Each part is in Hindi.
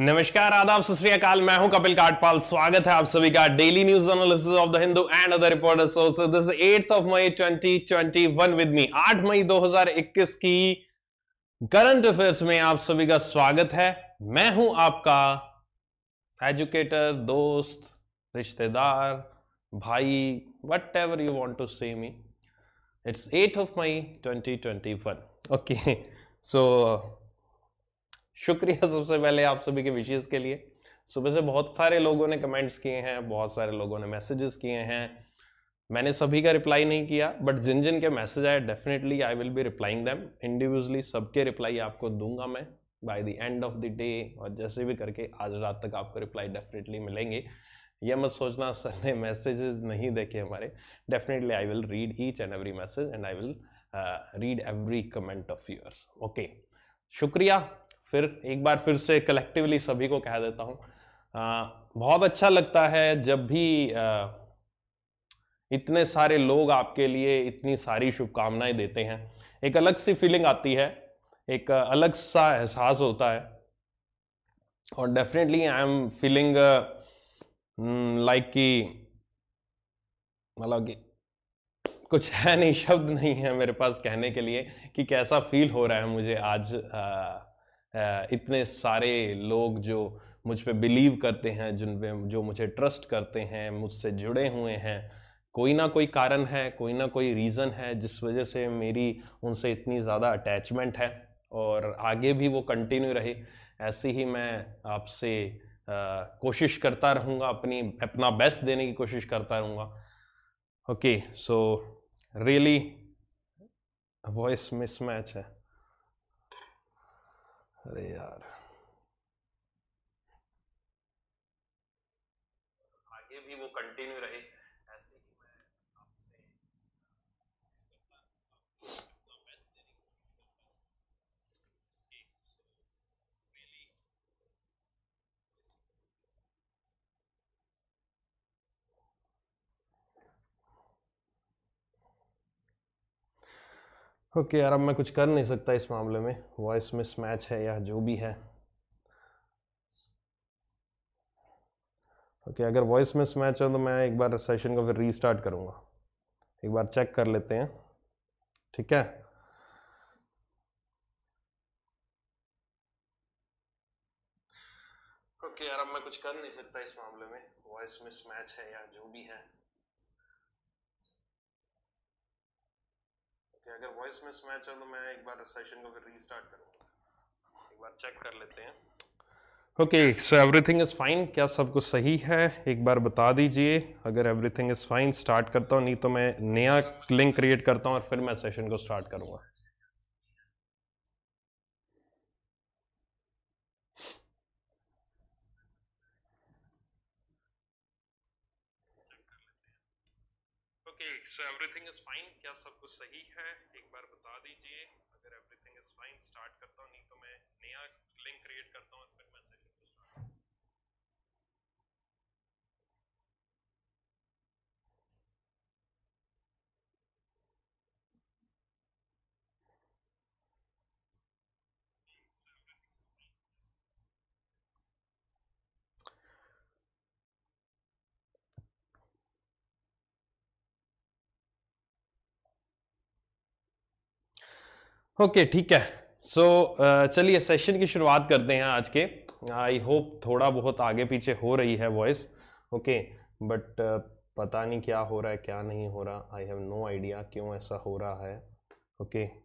नमस्कार आदाब सत मैं हूं कपिल काटपाल स्वागत है आप सभी का daily news analysis of the Hindu and other reporters this eighth of May 2021 with me 8 May 2021 की करंट अफेयर्स में आप सभी का स्वागत है मैं हूं आपका एजुकेटर दोस्त रिश्तेदार भाई whatever you want to see me it's eight of May one okay so शुक्रिया सबसे पहले आप सभी के विशेष के लिए सुबह से बहुत सारे लोगों ने कमेंट्स किए हैं बहुत सारे लोगों ने मैसेजेस किए हैं मैंने सभी का रिप्लाई नहीं किया बट जिन जिन के मैसेज आए definitely I will be replying them individually सबके रिप्लाई आपको दूंगा मैं by the end of the day और जैसे भी करके आज रात तक आपको रिप्लाई डेफिनेटली मिलेंगे यह मत सोचना सर ने मैसेजेस नहीं देखे हमारे definitely I will read each and every message and I will read every comment of yours okay शुक्रिया फिर एक बार फिर से कलेक्टिवली सभी को कह देता हूँ बहुत अच्छा लगता है जब भी आ, इतने सारे लोग आपके लिए इतनी सारी शुभकामनाएं देते हैं एक अलग सी फीलिंग आती है एक अलग सा एहसास होता है और definitely I am feeling like कि मतलब कि कुछ है नहीं शब्द नहीं है मेरे पास कहने के लिए कि कैसा फील हो रहा है मुझे आज आ, इतने सारे लोग जो मुझ पे बिलीव करते हैं जिन पे जो मुझे ट्रस्ट करते हैं मुझसे जुड़े हुए हैं कोई ना कोई कारण है कोई ना कोई रीज़न है जिस वजह से मेरी उनसे इतनी ज़्यादा अटैचमेंट है और आगे भी वो कंटिन्यू रहे ऐसे ही मैं आपसे कोशिश करता रहूँगा अपनी अपना बेस्ट देने की कोशिश करता रहूँगा okay so really voice mismatch है अरे यार आगे भी वो कंटिन्यू रहे ओके okay, यार अब मैं कुछ कर नहीं सकता इस मामले में वॉइस मिस मैच है या जो भी है ओके okay, अगर वॉइस मिस मैच है तो मैं एक बार सेशन को फिर रीस्टार्ट करूँगा एक बार चेक कर लेते हैं ठीक है ओके okay, यार अब मैं कुछ कर नहीं सकता इस मामले में वॉइस मिस मैच है या जो भी है हैं अगर वॉइस मिस मैच है तो मैं एक बार सेशन को फिर रीस्टार्ट करूँगा एक बार चेक कर लेते हैं okay so everything is fine क्या सब कुछ सही है एक बार बता दीजिए अगर एवरीथिंग इज़ फाइन स्टार्ट करता हूँ नहीं तो मैं नया लिंक क्रिएट करता हूँ और फिर मैं सेशन को स्टार्ट करूँगा ठीक सो एवरीथिंग इज फाइन क्या सब कुछ सही है एक बार बता दीजिए अगर एवरीथिंग इज फाइन स्टार्ट करता हूँ नहीं तो मैं नया लिंक क्रिएट करता हूँ फिर मैसेज ओके okay, ठीक है सो so, uh, चलिए सेशन की शुरुआत करते हैं आज के आई होप थोड़ा बहुत आगे पीछे हो रही है वॉइस ओके बट पता नहीं क्या हो रहा है क्या नहीं हो रहा आई हैव नो आइडिया क्यों ऐसा हो रहा है ओके okay,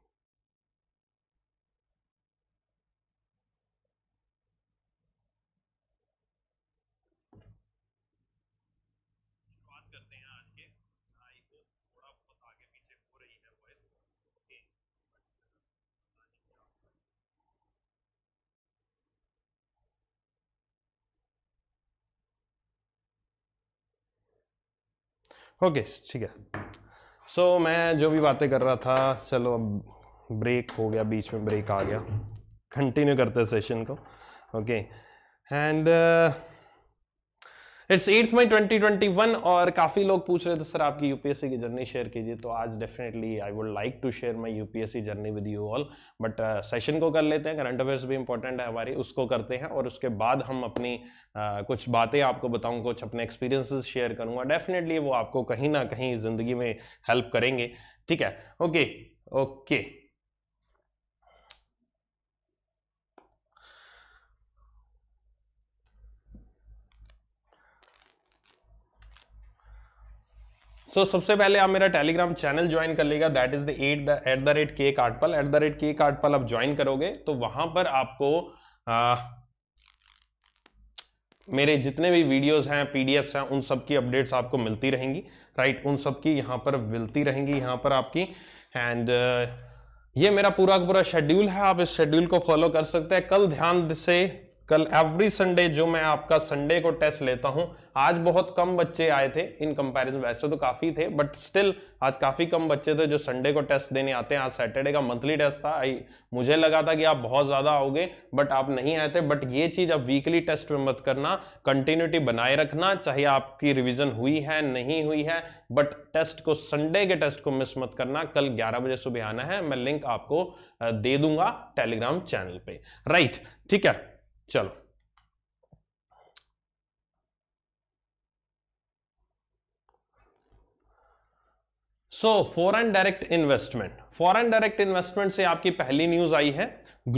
ओके ठीक है सो so, मैं जो भी बातें कर रहा था चलो अब ब्रेक हो गया बीच में ब्रेक आ गया कंटिन्यू करते सेशन को okay and it's eighth May 2021 और काफ़ी लोग पूछ रहे थे सर आपकी यूपीएससी की जर्नी शेयर कीजिए तो आज definitely I would like to share my UPSC journey with you all but session को कर लेते हैं करंट अफेयर्स भी इंपॉर्टेंट है हमारी उसको करते हैं और उसके बाद हम अपनी uh, कुछ बातें आपको बताऊँ कुछ अपने एक्सपीरियंसेस शेयर करूँगा डेफिनेटली वो आपको कहीं ना कहीं ज़िंदगी में हेल्प करेंगे ठीक है ओके ओके सो so, सबसे पहले आप मेरा टेलीग्राम चैनल ज्वाइन कर लेगा that is the eight eight the rate के कार्डपल एट द रेट के कार्डपल आप ज्वाइन करोगे तो वहां पर आपको आ, मेरे जितने भी वीडियोस हैं पीडीएफ्स हैं उन सब की अपडेट्स आपको मिलती रहेंगी राइट उन सब की यहां पर मिलती रहेंगी यहाँ पर आपकी एंड ये मेरा पूरा पूरा शेड्यूल है आप इस शेड्यूल को फॉलो कर सकते हैं कल ध्यान से कल एवरी संडे जो मैं आपका संडे को टेस्ट लेता हूं आज बहुत कम बच्चे आए थे इन कंपैरिजन वैसे तो काफ़ी थे बट स्टिल आज काफ़ी कम बच्चे थे जो संडे को टेस्ट देने आते हैं आज सैटरडे का मंथली टेस्ट था आई मुझे लगा था कि आप बहुत ज़्यादा आओगे बट आप नहीं आए थे बट ये चीज़ आप वीकली टेस्ट में मत करना कंटिन्यूटी बनाए रखना चाहे आपकी रिविज़न हुई है नहीं हुई है बट टेस्ट को संडे के टेस्ट को मिस मत करना कल ग्यारह बजे सुबह आना है मैं लिंक आपको दे दूंगा टेलीग्राम चैनल पर राइट ठीक है चलो so foreign direct investment foreign direct investment से आपकी पहली न्यूज आई है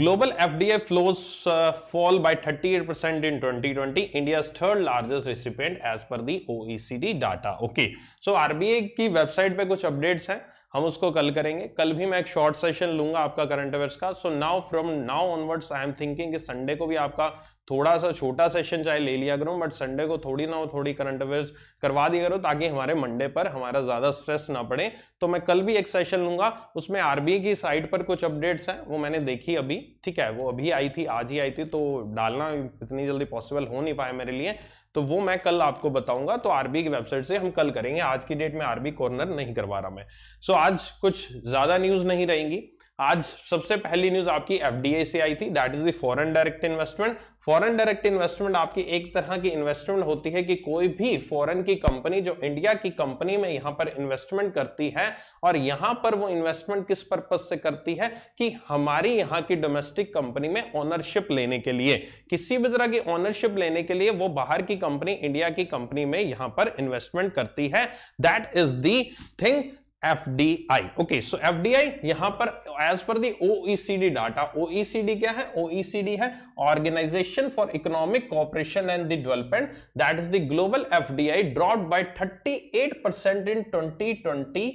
global FDI flows fall by 38 percent in 2020 India third largest recipient as per the OECD data okay so RBI की वेबसाइट पे कुछ अपडेट्स हैं हम उसको कल करेंगे कल भी मैं एक शॉर्ट सेशन लूंगा आपका करंट अफेयर्स का so now from now onwards I am thinking कि संडे को भी आपका थोड़ा सा छोटा सेशन चाहे ले लिया करूँ बट संडे को थोड़ी ना हो थोड़ी करंट अफेयर्स करवा दिया करो ताकि हमारे मंडे पर हमारा ज़्यादा स्ट्रेस ना पड़े तो मैं कल भी एक सेशन लूंगा उसमें आरबीआई की साइट पर कुछ अपडेट्स हैं वो मैंने देखी अभी ठीक है वो अभी आई थी आज ही आई थी तो डालना इतनी जल्दी पॉसिबल हो नहीं पाया मेरे लिए तो वो मैं कल आपको बताऊंगा तो आरबी की वेबसाइट से हम कल करेंगे आज की डेट में आरबी कॉर्नर नहीं करवा रहा मैं सो so, आज कुछ ज़्यादा न्यूज़ नहीं रहेंगी आज सबसे पहली न्यूज आपकी एफ से आई थी that is the foreign direct investment foreign direct investment आपकी एक तरह की इन्वेस्टमेंट होती है कि कोई भी फॉरेन की कंपनी जो इंडिया की कंपनी में यहां पर इन्वेस्टमेंट करती है और यहां पर वो इन्वेस्टमेंट किस पर्पज से करती है कि हमारी यहां की डोमेस्टिक कंपनी में ऑनरशिप लेने के लिए किसी भी तरह की ऑनरशिप लेने के लिए वो बाहर की कंपनी इंडिया की कंपनी में यहां पर इन्वेस्टमेंट करती है दैट इज दिंग आई okay so F D I यहां पर as per the OECD data OECD क्या है ओईसीडी e है organisation for economic cooperation and the development that is the global F I drop thirty eight percent in twenty twenty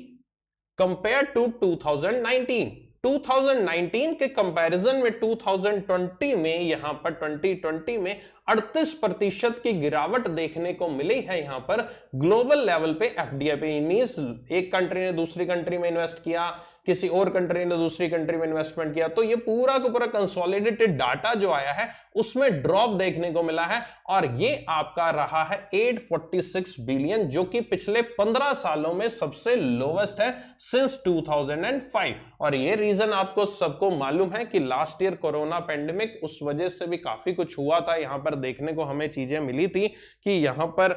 compare to two thousand nineteen 2019 के कंपैरिजन में 2020 में यहां पर 2020 में 38 प्रतिशत की गिरावट देखने को मिली है यहां पर ग्लोबल लेवल पे एफडीआई पे मीन एक कंट्री ने दूसरी कंट्री में इन्वेस्ट किया किसी और कंट्री ने दूसरी कंट्री में इन्वेस्टमेंट किया तो ये पूरा का पूरा कंसोलिडेटेड डाटा जो आया है उसमें ड्रॉप देखने को मिला है और ये आपका रहा है 846 बिलियन जो कि पिछले 15 सालों में सबसे लोवेस्ट है सिंस 2005 और ये रीजन आपको सबको मालूम है कि लास्ट ईयर कोरोना पेंडेमिक उस वजह से भी काफी कुछ हुआ था यहां पर देखने को हमें चीजें मिली थी कि यहां पर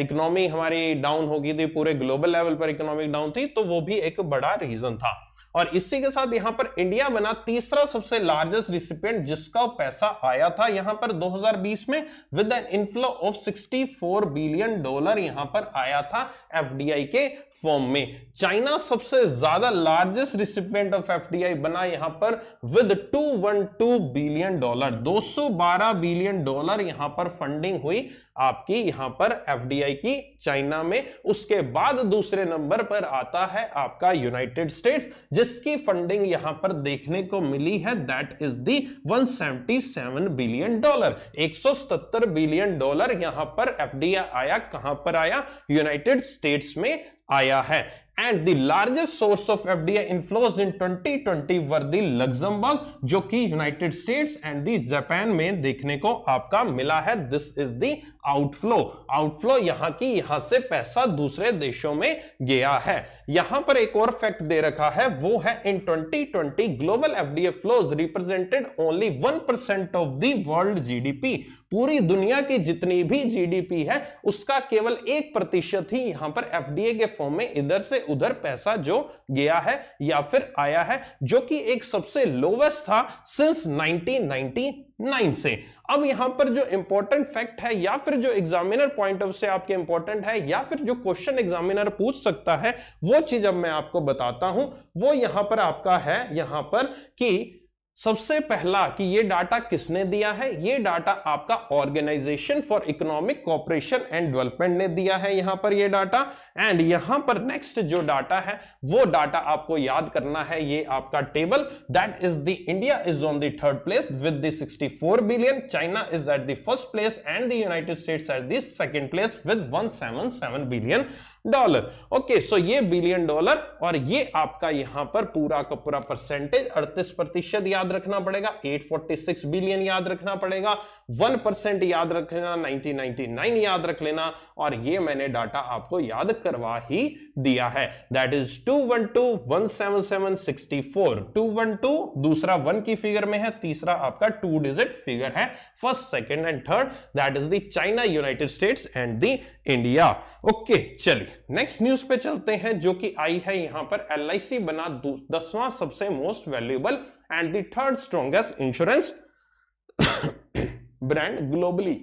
इकोनॉमी हमारी डाउन हो गई थी पूरे ग्लोबल लेवल पर इकोनॉमिक डाउन थी तो वो भी एक बड़ा रीजन था और इसी के साथ यहां पर इंडिया बना तीसरा सबसे लार्जेस्ट रिसिपियंट जिसका पैसा आया था यहां पर 2020 में with an inflow of 64 billion dollar यहां पर आया था एफडीआई के फॉर्म में चाइना सबसे ज्यादा लार्जेस्ट रिसिपियंट ऑफ एफडीआई बना यहां पर with 212 billion dollar 212 billion dollar यहां पर फंडिंग हुई आपकी यहां पर एफडीआई की चाइना में उसके बाद दूसरे नंबर पर आता है आपका यूनाइटेड स्टेट्स जिसकी फंडिंग यहां पर देखने को मिली है that is the 177 billion dollar 177 billion dollar यहां पर एफडीआई आया कहां पर आया यूनाइटेड स्टेट्स में आया है and the largest source of F I inflows in twenty were the Luxembourg जो कि United States and the Japan में देखने को आपका मिला है this is the outflow outflow यहां की यहां से पैसा दूसरे देशों में गया है यहां पर एक और फैक्ट दे रखा है वो है in 2020 global FDI flows represented only 1% of the world GDP पूरी दुनिया की जितनी भी जीडीपी है उसका केवल एक प्रतिशत ही यहां पर एफडीए के फॉर्म में इधर से उधर पैसा जो गया है या फिर आया है जो कि एक सबसे लोवेस्ट था सिंस 1999 से अब यहां पर जो इंपॉर्टेंट फैक्ट है या फिर जो एग्जामिनर पॉइंट ऑफ से आपके इंपॉर्टेंट है या फिर जो क्वेश्चन एग्जामिनर पूछ सकता है वो चीज अब मैं आपको बताता हूं वो यहां पर आपका है यहां पर कि सबसे पहला कि ये डाटा किसने दिया है ये डाटा आपका organisation for economic cooperation and development ने दिया है यहां पर ये डाटा एंड यहां पर नेक्स्ट जो डाटा है वो डाटा आपको याद करना है ये आपका table that is the India is on the third place with the 64 billion China is at the first place and the United States at the second place with 177 billion dollar okay so ये बिलियन डॉलर और ये आपका यहां पर पूरा का पूरा परसेंटेज अड़तीस प्रतिशत याद रखना पड़ेगा 846 बिलियन याद रखना पड़ेगा 1 परसेंट याद रखना 1999 याद रख लेना और ये मैंने डाटा आपको याद करवा ही दिया है that is two one two one seven seven sixty four two one two दूसरा वन की फिगर में है तीसरा आपका टू डिजिट फिगर है first second and third that is the China United States and the India okay चलिए नेक्स्ट न्यूज पे चलते हैं जो कि आई है यहां पर एल बना दसवां सबसे most valuable and third strongest insurance brand globally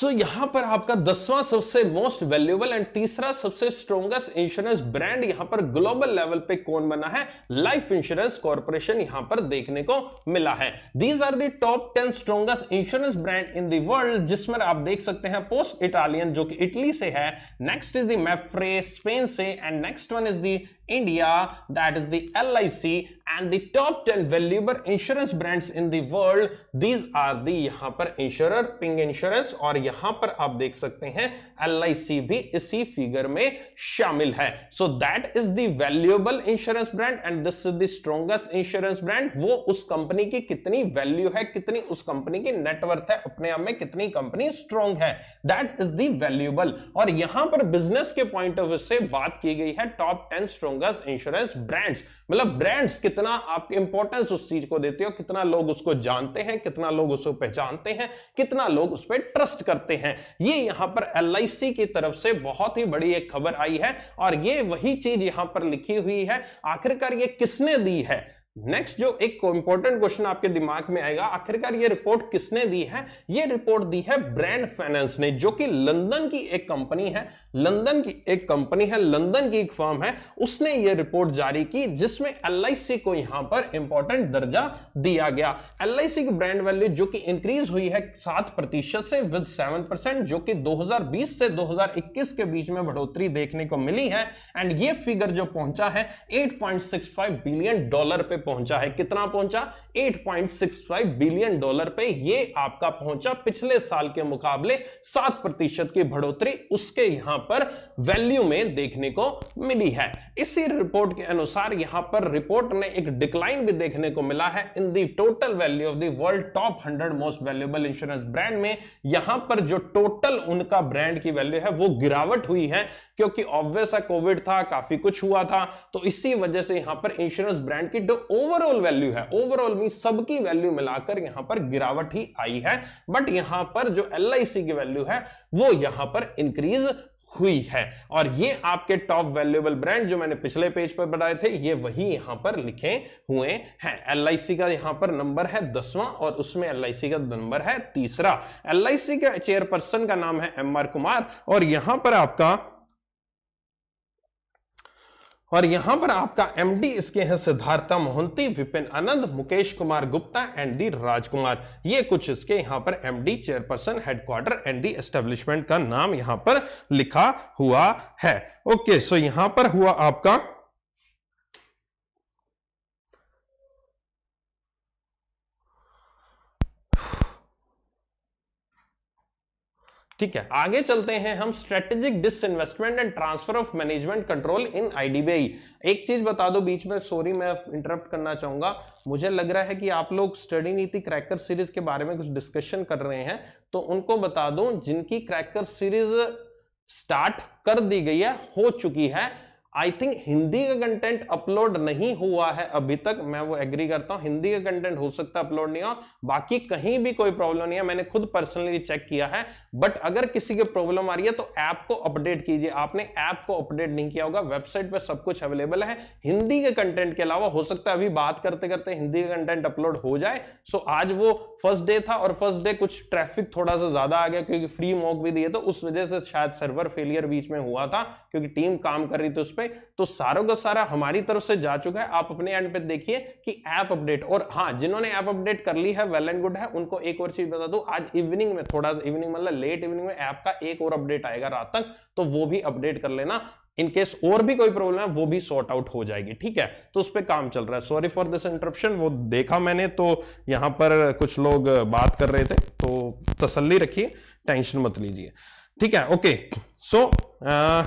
so so, यहां पर आपका दसवां सबसे मोस्ट वैल्यूबल एंड तीसरा सबसे स्ट्रॉन्गेस्ट इंश्योरेंस ब्रांड यहां पर ग्लोबल लेवल पे कौन बना है लाइफ इंश्योरेंस कॉर्पोरेशन यहां पर देखने को मिला है these are the top ten strongest insurance brand in the world जिसमें आप देख सकते हैं पोस्ट इटालियन जो कि इटली से है नेक्स्ट इज दैफ्रे स्पेन से and next one is the India, that is the LIC and the top 10 valuable insurance brands in the world. These are the यहाँ पर insurer, Ping Insurance और यहाँ पर आप देख सकते हैं LIC भी इसी figure में शामिल है. So that is the valuable insurance brand and this is the strongest insurance brand. वो उस कंपनी की कितनी वैल्यू है, कितनी उस कंपनी की worth है, अपने आप में कितनी company strong है. That is the valuable. और यहाँ पर business के point of view से बात की गई है top 10 strong longest insurance brands मतलब ब्रांड्स कितना आप इंपॉर्टेंस उस चीज को देते हो कितना लोग उसको जानते हैं कितना लोग उसको पहचानते हैं कितना लोग उस पर ट्रस्ट करते हैं ये यहां पर एल की तरफ से बहुत ही बड़ी एक खबर आई है और ये वही चीज यहां पर लिखी हुई है आखिरकार ये किसने दी है नेक्स्ट जो एक इंपॉर्टेंट क्वेश्चन आपके दिमाग में आएगा आखिरकार ये रिपोर्ट किसने दी है ये रिपोर्ट दी है ब्रांड फाइनेंस ने जो कि लंदन की एक कंपनी है लंदन की एक कंपनी है लंदन की एक फर्म है उसने ये रिपोर्ट जारी की जिसमें एल को यहां पर इंपॉर्टेंट दर्जा दिया गया एल की ब्रांड वैल्यू जो कि इंक्रीज हुई है सात प्रतिशत से विद सेवन परसेंट जो कि दो से दो के बीच में बढ़ोतरी देखने को मिली है एंड ये फिगर जो पहुंचा है एट बिलियन डॉलर पे पहुंचा है कितना पहुंचा 8.65 बिलियन डॉलर पे ये आपका पहुंचा पिछले साल के मुकाबले सात प्रतिशत की बढ़ोतरी उसके यहां पर वैल्यू में देखने को मिली है इसी रिपोर्ट के अनुसार यहां पर रिपोर्ट ने एक डिक्लाइन भी देखने को मिला है in the total value of the world top hundred most valuable insurance brand में यहां पर जो टोटल उनका ब्रांड की वैल्यू है वो गिरावट हुई है क्योंकि ऑब्वियस है कोविड था काफी कुछ हुआ था तो इसी वजह से यहां पर इंश्योरेंस ब्रांड की जो ओवरऑल वैल्यू है ओवरऑल मीन सबकी वैल्यू मिलाकर यहां पर गिरावट ही आई है बट यहां पर जो एल की वैल्यू है वो यहां पर इंक्रीज हुई है और ये आपके टॉप वैल्यूएबल ब्रांड जो मैंने पिछले पेज पर बताए थे ये वही यहां पर लिखे हुए हैं एल का यहां पर नंबर है दसवां और उसमें एल का नंबर है तीसरा एल के चेयरपर्सन का नाम है एम कुमार और यहां पर आपका और यहां पर आपका एमडी इसके हैं सिद्धार्था मोहंती विपिन आनंद मुकेश कुमार गुप्ता एंड दी राजकुमार ये कुछ इसके यहां पर MD chairperson headquarter and the establishment का नाम यहां पर लिखा हुआ है ओके सो यहां पर हुआ आपका ठीक है आगे चलते हैं हम strategic disinvestment and transfer of management control in IDBI एक चीज बता दो बीच में सॉरी मैं इंटरप्ट करना चाहूंगा मुझे लग रहा है कि आप लोग स्टडी नीति क्रैकर सीरीज के बारे में कुछ डिस्कशन कर रहे हैं तो उनको बता दूं जिनकी क्रैकर सीरीज स्टार्ट कर दी गई है हो चुकी है आई थिंक हिंदी का कंटेंट अपलोड नहीं हुआ है अभी तक मैं वो एग्री करता हूँ हिंदी का कंटेंट हो सकता है अपलोड नहीं हो बाकी कहीं भी कोई प्रॉब्लम नहीं है मैंने खुद पर्सनली चेक किया है बट अगर किसी की प्रॉब्लम आ रही है तो ऐप को अपडेट कीजिए आपने ऐप को अपडेट नहीं किया होगा वेबसाइट पर सब कुछ अवेलेबल है हिंदी के कंटेंट के अलावा हो सकता है अभी बात करते करते हिंदी का कंटेंट अपलोड हो जाए सो आज वो फर्स्ट डे था और फर्स्ट डे कुछ ट्रैफिक थोड़ा सा ज्यादा आ गया क्योंकि फ्री मॉक भी दिए तो उस वजह से शायद सर्वर फेलियर बीच में हुआ था क्योंकि टीम काम कर रही थी उस पर पे तो सारों का सारा हमारी तरफ से जा चुका है आप अपने एंड पे देखिए कि ऐप अपडेट और हाँ जिन्होंने ऐप अपडेट कर ली है वेल एंड गुड है उनको एक और चीज बता दू आज इवनिंग में थोड़ा सा इवनिंग मतलब लेट इवनिंग में ऐप का एक और अपडेट आएगा रात तक तो वो भी अपडेट कर लेना इन केस और भी कोई प्रॉब्लम है वो भी सॉर्ट आउट हो जाएगी ठीक है तो उस पर काम चल रहा है सॉरी फॉर दिस इंटरप्शन वो देखा मैंने तो यहां पर कुछ लोग बात कर रहे थे तो तसल्ली रखिए टेंशन मत लीजिए ठीक है ओके सो so, आ,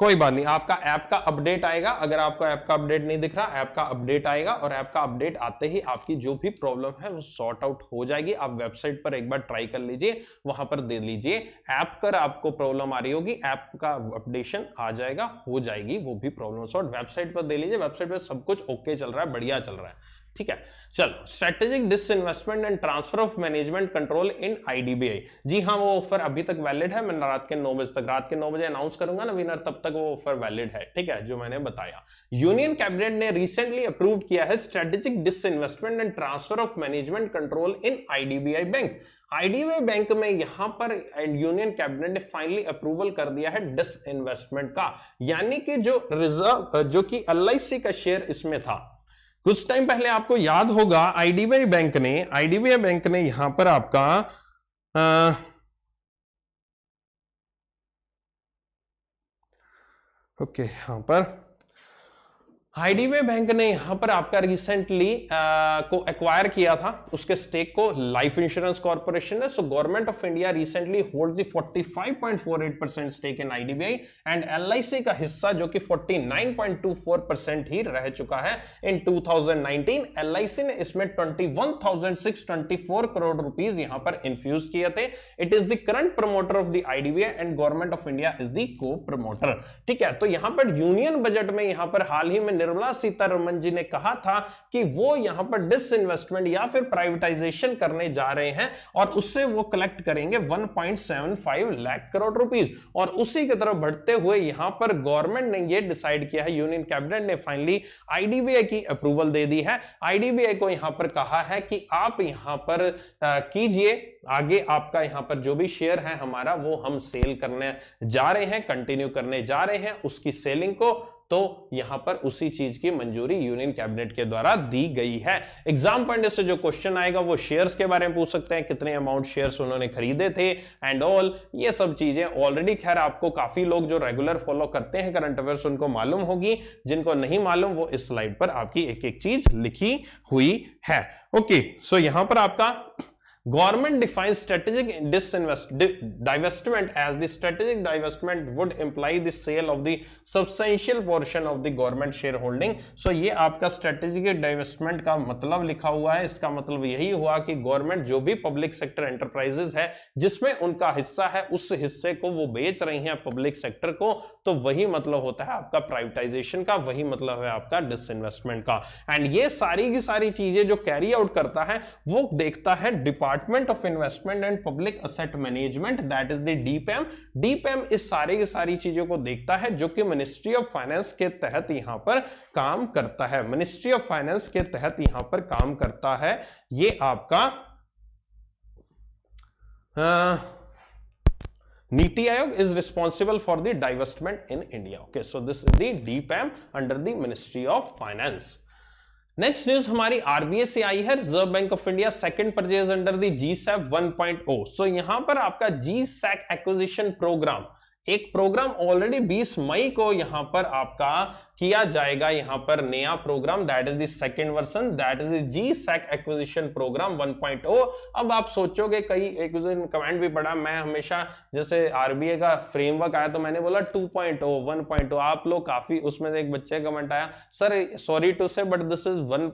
कोई बात नहीं आपका ऐप का अपडेट आएगा अगर आपको ऐप का अपडेट नहीं दिख रहा ऐप का अपडेट आएगा और ऐप का अपडेट आते ही आपकी जो भी प्रॉब्लम है वो सॉर्ट आउट हो जाएगी आप वेबसाइट पर एक बार ट्राई कर लीजिए वहां पर दे लीजिए ऐप कर आपको प्रॉब्लम आ रही होगी ऐप का अपडेशन आ जाएगा हो जाएगी वो भी प्रॉब्लम सॉर्ट वेबसाइट पर दे लीजिए वेबसाइट पर सब कुछ ओके चल रहा है बढ़िया चल रहा है ठीक है चलो strategic disinvestment and transfer of management control in IDBI जी हाँ वो ऑफर अभी तक वैलिड है मैं रात के नौ बजे तक रात के नौ बजे अनाउंस करूंगा ना विनर तब तक वो ऑफर वैलिड है ठीक है जो मैंने बताया यूनियन कैबिनेट ने रिसेंटली अप्रूव किया है strategic disinvestment and transfer of management control in IDBI bank IDBI bank में यहां पर यूनियन कैबिनेट ने फाइनली अप्रूवल कर दिया है डिस इन्वेस्टमेंट का यानी कि जो रिजर्व जो कि एल का शेयर इसमें था कुछ टाइम पहले आपको याद होगा आईडीबीआई बैंक ने आईडीबीआई बैंक ने यहां पर आपका आ, ओके यहां पर हाइडीवे बैंक ने यहां पर आपका रिसेंटली को एक्वायर किया था उसके स्टेक को लाइफ इंश्योरेंस कॉर्पोरेशन ने so government of India recently hold the 45.48 percent stake in IDBI and LIC का हिस्सा जो कि 49.24 परसेंट ही रह चुका है इन 2019 एलआईसी ने इसमें 21,624 करोड़ रुपीज यहां पर इन्फ्यूज किए थे it is the current promoter of the IDBI and government of India is the co promoter ठीक है तो यहां पर यूनियन बजट में यहां पर हाल ही में निर्मला सीतारमन जी ने कहा था कि वो यहां पर डिस इन्वेस्टमेंट या फिर प्राइवेटाइजेशन करने जा रहे हैं और उससे वो कलेक्ट करेंगे 1.75 लाख करोड़ रुपीस और उसी की तरफ बढ़ते हुए यहां पर गवर्नमेंट ने ये डिसाइड किया है यूनियन कैबिनेट ने फाइनली आईडीबीआई की अप्रूवल दे दी है आईडीबीआई को यहां पर कहा है कि आप यहां पर कीजिए आगे आपका यहां पर जो भी शेयर है हमारा वो हम सेल करने जा रहे हैं कंटिन्यू करने जा रहे हैं उसकी सेलिंग को तो यहां पर उसी चीज की मंजूरी यूनियन कैबिनेट के द्वारा दी गई है एग्जाम पॉइंट से जो क्वेश्चन आएगा वो शेयर्स के बारे में पूछ सकते हैं कितने अमाउंट शेयर्स उन्होंने खरीदे थे एंड ऑल ये सब चीजें ऑलरेडी खैर आपको काफी लोग जो रेगुलर फॉलो करते हैं करंट अफेयर्स उनको मालूम होगी जिनको नहीं मालूम वो इस स्लाइड पर आपकी एक एक चीज लिखी हुई है ओके सो यहां पर आपका government define strategic dis divestment as the strategic divestment would imply the sale of the substantial portion of the government shareholding so ये आपका स्ट्रेटेजिक डाइवेस्टमेंट का मतलब लिखा हुआ है इसका मतलब यही हुआ कि गवर्नमेंट जो भी पब्लिक सेक्टर एंटरप्राइजेस है जिसमें उनका हिस्सा है उस हिस्से को वो बेच रही है पब्लिक सेक्टर को तो वही मतलब होता है आपका प्राइवेटाइजेशन का वही मतलब है आपका डिस डिसइन्वेस्टमेंट का एंड ये सारी की सारी चीजें जो कैरी आउट करता है वो देखता है depart department of investment and public asset management that is the DPM DPM इस सारी की सारी चीजों को देखता है जो कि मिनिस्ट्री ऑफ फाइनेंस के तहत यहां पर काम करता है मिनिस्ट्री ऑफ फाइनेंस के तहत यहां पर काम करता है ये आपका आ, NITI Aayog is responsible for the divestment in India okay so this is the DPM under the ministry of finance next news हमारी आरबीआई से आई है Reserve Bank of India second purchase under the G SAP one so यहां पर आपका जी सैक एक्विजिशन प्रोग्राम एक प्रोग्राम ऑलरेडी 20 मई को यहां पर आपका किया जाएगा यहां पर नया programme that is second version that is ji SAP acquisition programme 1.0 अब आप सोचोगे कई एक कमेंट भी पड़ा मैं हमेशा जैसे आरबीए का फ्रेमवर्क आया तो मैंने बोला 2.0 1.0 आप लोग काफी उसमें से एक बच्चे कमेंट आया sir sorry to say but this is one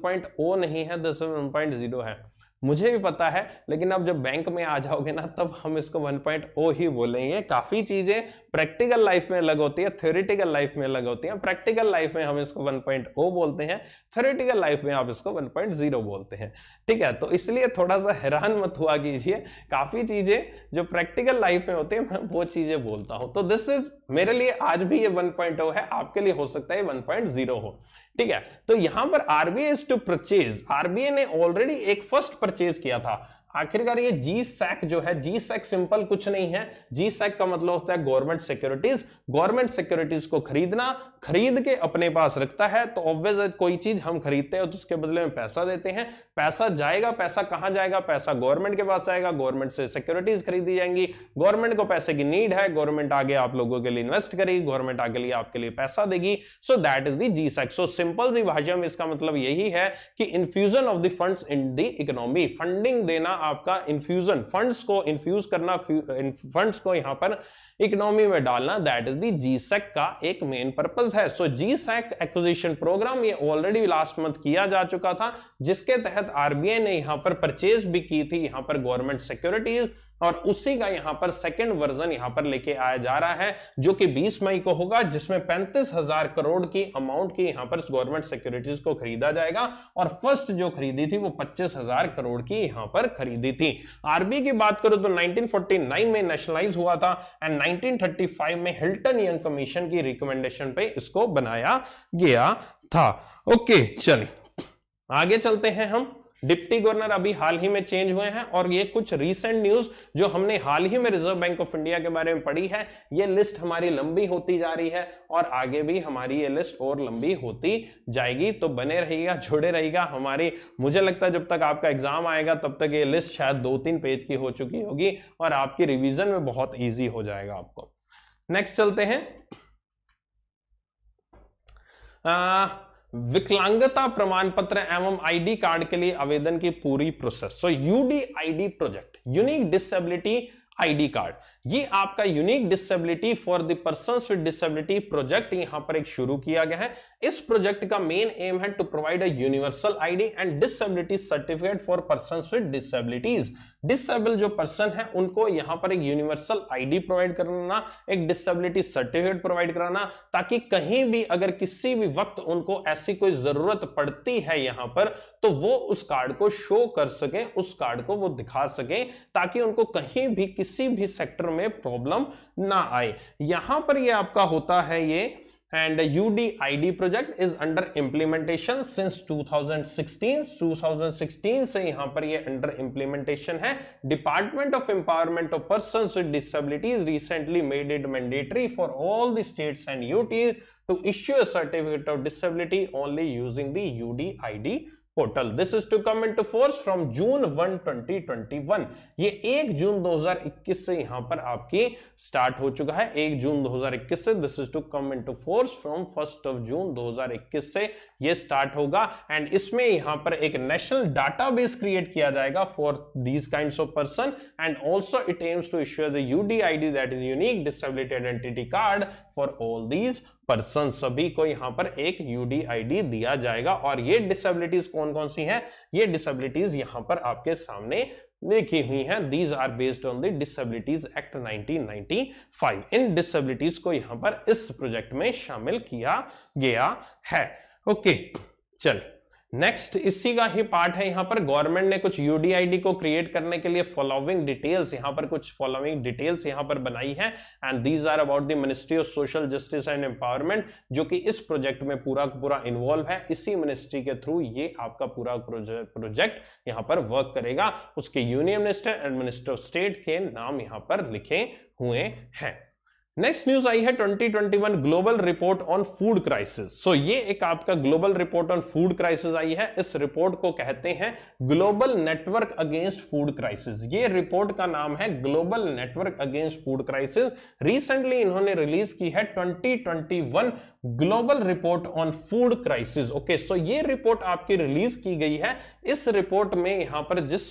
नहीं है दिस इज वन है मुझे भी पता है लेकिन अब जब बैंक में आ जाओगे ना तब हम इसको 1.0 ही बोलेंगे काफ़ी चीज़ें प्रैक्टिकल लाइफ में अलग होती है थ्योरिटिकल लाइफ में अलग होती है प्रैक्टिकल लाइफ में हम इसको 1.0 बोलते हैं थ्योरिटिकल लाइफ में आप इसको 1.0 बोलते हैं ठीक है तो इसलिए थोड़ा सा हैरान मत हुआ कीजिए काफ़ी चीज़ें जो प्रैक्टिकल लाइफ में होती है मैं वो चीज़ें बोलता हूँ तो दिस इज मेरे लिए आज भी ये वन oh है आपके लिए हो सकता है 1.0 हो ठीक है तो यहां पर आरबीआई टू परचेज आरबीआई ने ऑलरेडी एक फर्स्ट परचेज किया था आखिरकार ये जी सैक जो है जी सैक सिंपल कुछ नहीं है जी सैक का मतलब होता है गवर्नमेंट सिक्योरिटीज गवर्नमेंट सिक्योरिटीज को खरीदना खरीद के अपने पास रखता है तो ऑब्वियस कोई चीज हम खरीदते हैं तो उसके बदले में पैसा देते हैं पैसा जाएगा पैसा कहां जाएगा पैसा गवर्नमेंट के पास आएगा गवर्नमेंट से सिक्योरिटीज खरीदी जाएंगी गवर्नमेंट को पैसे की नीड है गवर्नमेंट आगे आप लोगों के लिए इन्वेस्ट करेगी गवर्नमेंट आगे लिए आपके लिए पैसा देगी so that is the G SAP so simple सी भाषा में इसका मतलब यही है कि infusion of the fund in the economy funding देना आपका इन्फ्यूजन फंड्स को इन्फ्यूज करना फंड्स को यहां पर इकोनॉमी में डालना दैट इज दी जी सेक का एक मेन पर्पज है so G SAP acquisition programme ये ऑलरेडी लास्ट मंथ किया जा चुका था जिसके तहत आरबीआई ने यहां पर परचेज भी की थी यहां पर गवर्नमेंट सिक्योरिटीज और उसी का यहां पर सेकेंड वर्जन यहां पर लेके आया जा रहा है जो कि 20 मई को होगा जिसमें पैंतीस हजार करोड़ की अमाउंट की यहां पर गवर्नमेंट सिक्योरिटीज को खरीदा जाएगा और फर्स्ट जो खरीदी थी वो पच्चीस हजार करोड़ की यहां पर खरीदी थी आरबी की बात करो तो 1949 में नेशनलाइज हुआ था एंड नाइनटीन में हिल्टन यंग कमीशन की रिकमेंडेशन पे इसको बनाया गया था ओके चलिए आगे चलते हैं हम डिप्टी गवर्नर अभी हाल ही में चेंज हुए हैं और ये कुछ रीसेंट न्यूज जो हमने हाल ही में रिजर्व बैंक ऑफ इंडिया के बारे में पढ़ी है ये लिस्ट हमारी लंबी होती जा रही है और आगे भी हमारी ये लिस्ट और लंबी होती जाएगी तो बने रहिएगा जुड़े रहेगा हमारी मुझे लगता है जब तक आपका एग्जाम आएगा तब तक ये लिस्ट शायद दो तीन पेज की हो चुकी होगी और आपकी रिविजन में बहुत ईजी हो जाएगा आपको नेक्स्ट चलते हैं आ, विकलांगता प्रमाण पत्र एवं आईडी कार्ड के लिए आवेदन की पूरी process so UDID project unique disability ID card ये आपका unique disability for the person with disability project यहां पर एक शुरू किया गया है इस प्रोजेक्ट का मेन एम है to provide a universal ID and disability certificate for person with disabilities disable जो पर्सन है उनको यहां पर एक यूनिवर्सल आईडी प्रोवाइड कराना एक डिसेबिलिटी सर्टिफिकेट प्रोवाइड कराना ताकि कहीं भी अगर किसी भी वक्त उनको ऐसी कोई जरूरत पड़ती है यहां पर तो वो उस कार्ड को शो कर सके उस कार्ड को वो दिखा सके ताकि उनको कहीं भी किसी भी सेक्टर में प्रॉब्लम ना आए यहां पर ये आपका होता है ये and U D I D project is under implementation since 2016 2016 से यहाँ पर ये अंडर इम्प्लीमेंटेशन है department of empowerment of person with disabilities recently made it mandatory for all the states and UTs to issue certificate of disability only using the D I D portal this is to come into force from June 1, 2021 ये एक जून 2021 से यहां पर आपकी स्टार्ट हो चुका है एक जून 2021 से this is to come into force from first of June 2021 से ये स्टार्ट होगा एंड इसमें यहां पर एक नेशनल डाटाबेस क्रिएट किया जाएगा for these kind of person and also it aims to issue the D that is unique disability identity card for all these person सभी को यहां पर एक यूडीआईडी दिया जाएगा और ये डिसेबिलिटीज कौन कौन सी हैं ये डिसेबिलिटीज यहां पर आपके सामने लिखी हुई हैं these are based on the disabilities act 1995 इन डिसेबिलिटीज को यहां पर इस प्रोजेक्ट में शामिल किया गया है ओके चल नेक्स्ट इसी का ही पार्ट है यहां पर गवर्नमेंट ने कुछ यूडीआईडी को क्रिएट करने के लिए फॉलोइंग डिटेल्स यहां पर कुछ फॉलोइंग डिटेल्स यहां पर बनाई है and these are about the ministry of social justice and empowerment जो कि इस प्रोजेक्ट में पूरा पूरा इन्वॉल्व है इसी मिनिस्ट्री के थ्रू ये आपका पूरा प्रोजेक्ट यहां पर वर्क करेगा उसके union minister and minister of state के नाम यहां पर लिखे हुए हैं नेक्स्ट न्यूज आई है 2021 global report on food crisis so ये एक आपका global report on food crisis आई है इस रिपोर्ट को कहते हैं global network against food crisis ये रिपोर्ट का नाम है global network against food crisis recently इन्होंने रिलीज की है 2021 global report on food crisis okay so ये रिपोर्ट आपकी रिलीज की गई है इस रिपोर्ट में यहां पर जिस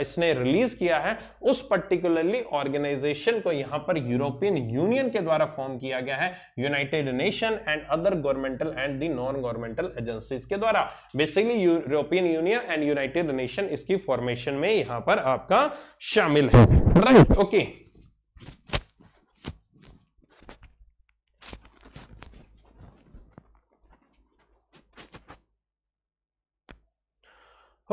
इसने रिलीज किया है उस पर्टिकुलरली ऑर्गेनाइजेशन को यहां पर यूरोपियन यूनियन के द्वारा फॉर्म किया गया है United Nation and other governmental and the non governmental agencies के द्वारा basically European Union and United Nation इसकी फॉर्मेशन में यहां पर आपका शामिल है right right. Okay okay.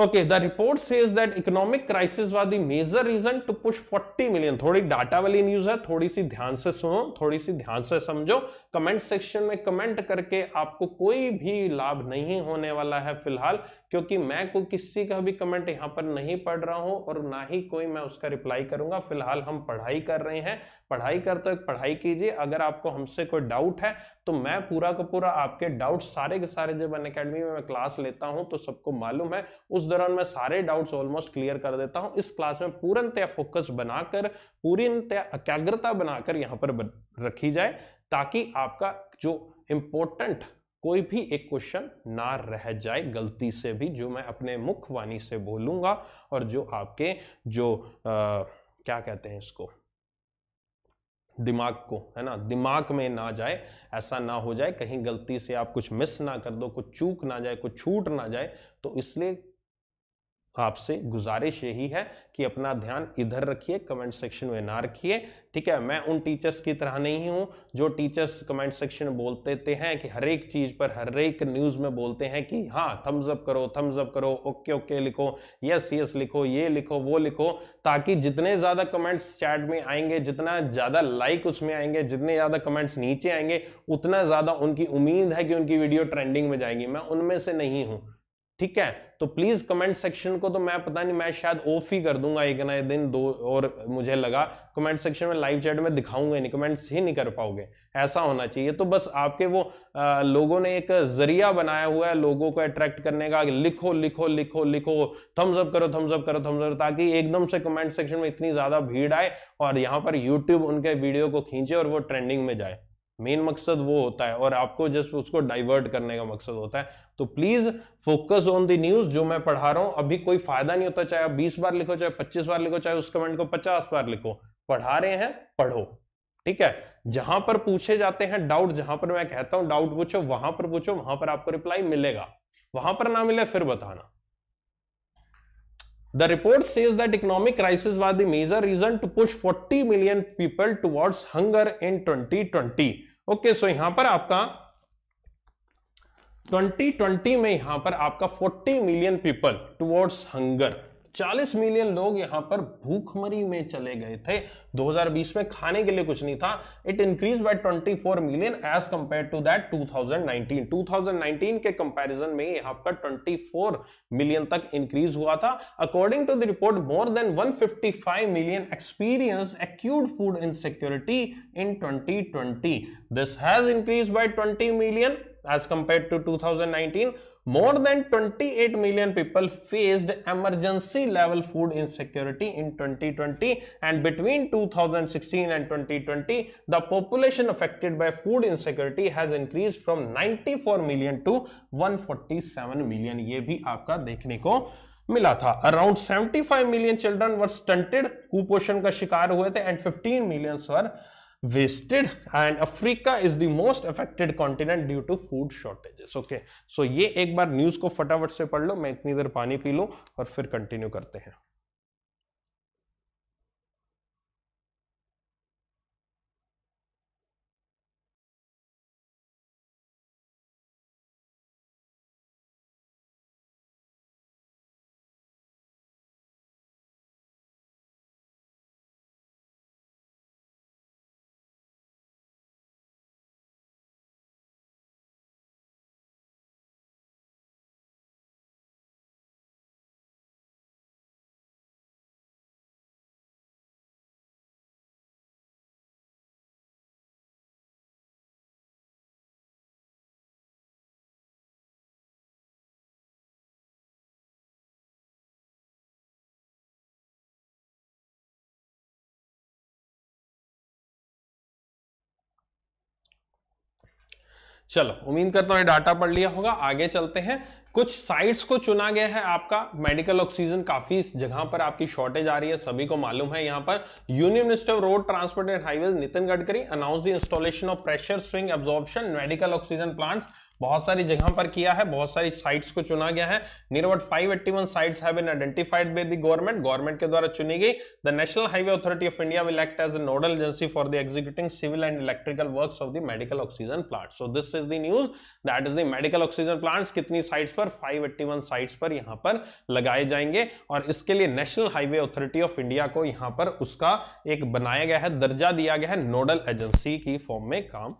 Okay the report says that economic crisis was the major reason to push 40 million थोड़ी डाटा वाली न्यूज है थोड़ी सी ध्यान से सुनो थोड़ी सी ध्यान से समझो कमेंट सेक्शन में कमेंट करके आपको कोई भी लाभ नहीं होने वाला है फिलहाल क्योंकि मैं को किसी का भी कमेंट यहाँ पर नहीं पढ़ रहा हूँ और ना ही कोई मैं उसका रिप्लाई करूँगा फिलहाल हम पढ़ाई कर रहे हैं पढ़ाई करते हुए पढ़ाई कीजिए अगर आपको हमसे कोई डाउट है तो मैं पूरा का पूरा आपके डाउट सारे के सारे जब अन अकेडमी में मैं क्लास लेता हूं तो सबको मालूम है उस दौरान मैं सारे डाउट्स ऑलमोस्ट क्लियर कर देता हूं इस क्लास में पूर्णतया फोकस बनाकर पूरीतया एकाग्रता बनाकर यहाँ पर रखी जाए ताकि आपका जो इम्पोर्टेंट कोई भी एक क्वेश्चन ना रह जाए गलती से भी जो मैं अपने वाणी से बोलूंगा और जो आपके जो आ, क्या कहते हैं इसको दिमाग को है ना दिमाग में ना जाए ऐसा ना हो जाए कहीं गलती से आप कुछ मिस ना कर दो कुछ चूक ना जाए कुछ छूट ना जाए तो इसलिए आपसे गुजारिश यही है कि अपना ध्यान इधर रखिए कमेंट सेक्शन में ना रखिए ठीक है मैं उन टीचर्स की तरह नहीं हूँ जो टीचर्स कमेंट सेक्शन में बोलते हैं कि हर एक चीज़ पर हर एक न्यूज़ में बोलते हैं कि हाँ थम्स अप करो थम्स अप करो ओके ओके लिखो यस यस लिखो ये लिखो वो लिखो ताकि जितने ज़्यादा कमेंट्स चैट में आएंगे जितना ज़्यादा लाइक उसमें आएंगे जितने ज़्यादा कमेंट्स नीचे आएंगे उतना ज़्यादा उनकी उम्मीद है कि उनकी वीडियो ट्रेंडिंग में जाएंगी मैं उनमें से नहीं हूँ ठीक है तो प्लीज कमेंट सेक्शन को तो मैं पता नहीं मैं शायद ऑफ ही कर दूंगा एक ना एक दिन दो और मुझे लगा कमेंट सेक्शन में लाइव चैट में दिखाऊंगा नहीं कमेंट्स ही नहीं कर पाओगे ऐसा होना चाहिए तो बस आपके वो आ, लोगों ने एक जरिया बनाया हुआ है लोगों को अट्रैक्ट करने का लिखो लिखो लिखो लिखो थम्स अप करो थम्स अप करो थम्स अप ताकि एकदम से कमेंट सेक्शन में इतनी ज्यादा भीड़ आए और यहाँ पर यूट्यूब उनके वीडियो को खींचे और वो ट्रेंडिंग में जाए मेन मकसद वो होता है और आपको जस्ट उसको डाइवर्ट करने का मकसद होता है तो please focus on the news जो मैं पढ़ा रहा हूं अभी कोई फायदा नहीं होता चाहे आप बीस बार लिखो चाहे पच्चीस बार लिखो चाहे उस कमेंट को पचास बार लिखो पढ़ा रहे हैं पढ़ो ठीक है जहां पर पूछे जाते हैं डाउट जहां पर मैं कहता हूं डाउट पूछो वहां पर पूछो वहां पर आपको रिप्लाई मिलेगा वहां पर ना मिले फिर बताना The report says that economic crisis was the major reason to push 40 million people towards hunger in 2020. Okay so यहां पर आपका 2020 में यहां पर आपका 40 million people towards hunger 40 million लोग यहां पर भूखमरी में चले गए थे 2020 में खाने के लिए कुछ नहीं था it increase by 24 million as compare to that 2019 2019 के कंपैरिजन में यहां पर 24 मिलियन तक इंक्रीज हुआ था according to the report more than 155 million experience acute food insecurity in 2020 this has increase by 20 million as compared to 2019 more than 28 million people faced emergency level food insecurity in 2020 and between 2016 and 2020 the population affected by food insecurity has increased from 94 million to 147 million ye bhi aapka dekhne ko मिला था around 75 million children were stunted कुपोषण का शिकार हुए थे and 15 million were wasted and Africa is the most affected continent due to food shortages. Okay, so ये एक बार न्यूज़ को फटाफट से पढ़ लो मैं इतनी देर पानी पी लूँ और फिर कंटिन्यू करते हैं चलो उम्मीद करता हूँ डाटा पढ़ लिया होगा आगे चलते हैं कुछ साइट्स को चुना गया है आपका मेडिकल ऑक्सीजन काफी जगह पर आपकी शॉर्टेज आ रही है सभी को मालूम है यहाँ पर union minister of road transport and highway Nitin Gadkari announce the installation of pressure swing absorption medical oxygen plants बहुत सारी जगह पर किया है बहुत सारी साइट्स को चुना गया है near about five eighty one been identified by the government government के द्वारा चुनी गई the national highway authority of India will act as a nodal agency for the executing civil and electrical work of the medical oxygen plant so this is the news that is the medical oxygen plant कितनी साइट्स पर फाइव एट्टी वन साइट्स पर यहां पर लगाए जाएंगे और इसके लिए national highway authority of India को यहां पर उसका एक बनाया गया है दर्जा दिया गया है नोडल एजेंसी की फॉर्म में काम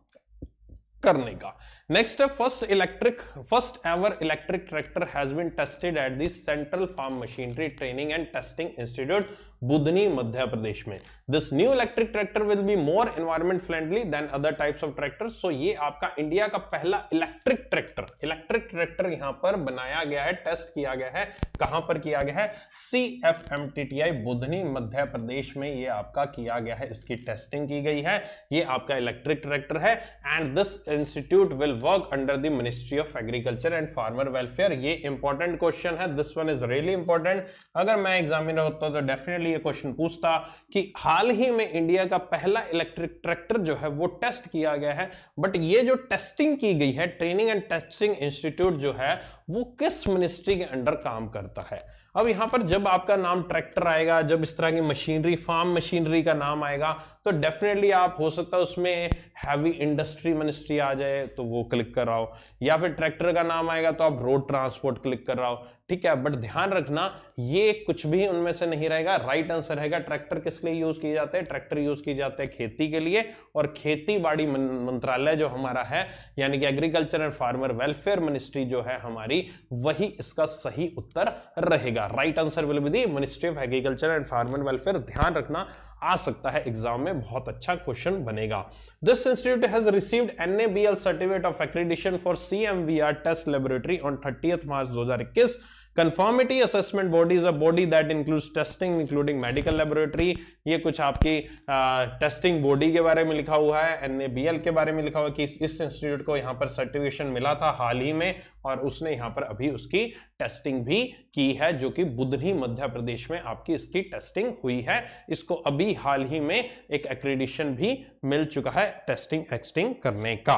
करने का Next up, first electric, first ever electric tractor has been tested at the Central Farm Machinery Training and Testing Institute, Budhni Madhya Pradesh में this new electric tractor will be more environment friendly than other types of tractor so ये आपका इंडिया का पहला इलेक्ट्रिक ट्रैक्टर इलेक्ट्रिक ट्रैक्टर यहां पर बनाया गया है टेस्ट किया गया है कहां पर किया गया है C F M T T I Budhni Madhya Pradesh में ये आपका किया गया है इसकी टेस्टिंग की गई है ये आपका इलेक्ट्रिक ट्रैक्टर है and this institute will work under the ministry of agriculture and farmer welfare ये इंपॉर्टेंट क्वेश्चन है this one is really important अगर मैं एग्जामिनर होता तो डेफिनेटली ऑलरेडी ये क्वेश्चन पूछता कि हाल ही में इंडिया का पहला इलेक्ट्रिक ट्रैक्टर जो है वो टेस्ट किया गया है बट ये जो टेस्टिंग की गई है ट्रेनिंग एंड टेस्टिंग इंस्टीट्यूट जो है वो किस मिनिस्ट्री के अंडर काम करता है अब यहां पर जब आपका नाम ट्रैक्टर आएगा जब इस तरह की मशीनरी फार्म मशीनरी का नाम आएगा तो डेफिनेटली आप हो सकता है उसमें हैवी इंडस्ट्री मिनिस्ट्री आ जाए तो वो क्लिक कराओ या फिर ट्रैक्टर का नाम आएगा तो आप रोड ट्रांसपोर्ट क्लिक कराओ ठीक है बट ध्यान रखना ये कुछ भी उनमें से नहीं रहेगा राइट आंसर रहेगा ट्रैक्टर किस लिए यूज किए जाते हैं ट्रैक्टर यूज किए जाते हैं खेती के लिए और खेती बाड़ी मंत्रालय जो हमारा है यानी कि agriculture and farmer welfare ministry जो है हमारी वही इसका सही उत्तर रहेगा right answer will be the ministry of agriculture and farmer welfare ध्यान रखना आ सकता है एग्जाम में बहुत अच्छा क्वेश्चन बनेगा this institute has received NABL certificate of accreditation for CMVR test laboratory on thirty March 2021 conformity assessment body is a body that includes testing including medical laboratory ये कुछ आपकी टेस्टिंग बॉडी के बारे में लिखा हुआ है एन ए बी एल के बारे में लिखा हुआ है कि इस इंस्टीट्यूट को यहाँ पर सर्टिफिकेशन मिला था हाल ही में और उसने यहाँ पर अभी उसकी टेस्टिंग भी की है जो कि बुधनी मध्य प्रदेश में आपकी इसकी टेस्टिंग हुई है इसको अभी हाल ही में एक एक्रेडिशन भी मिल चुका है टेस्टिंग एक्सटिंग करने का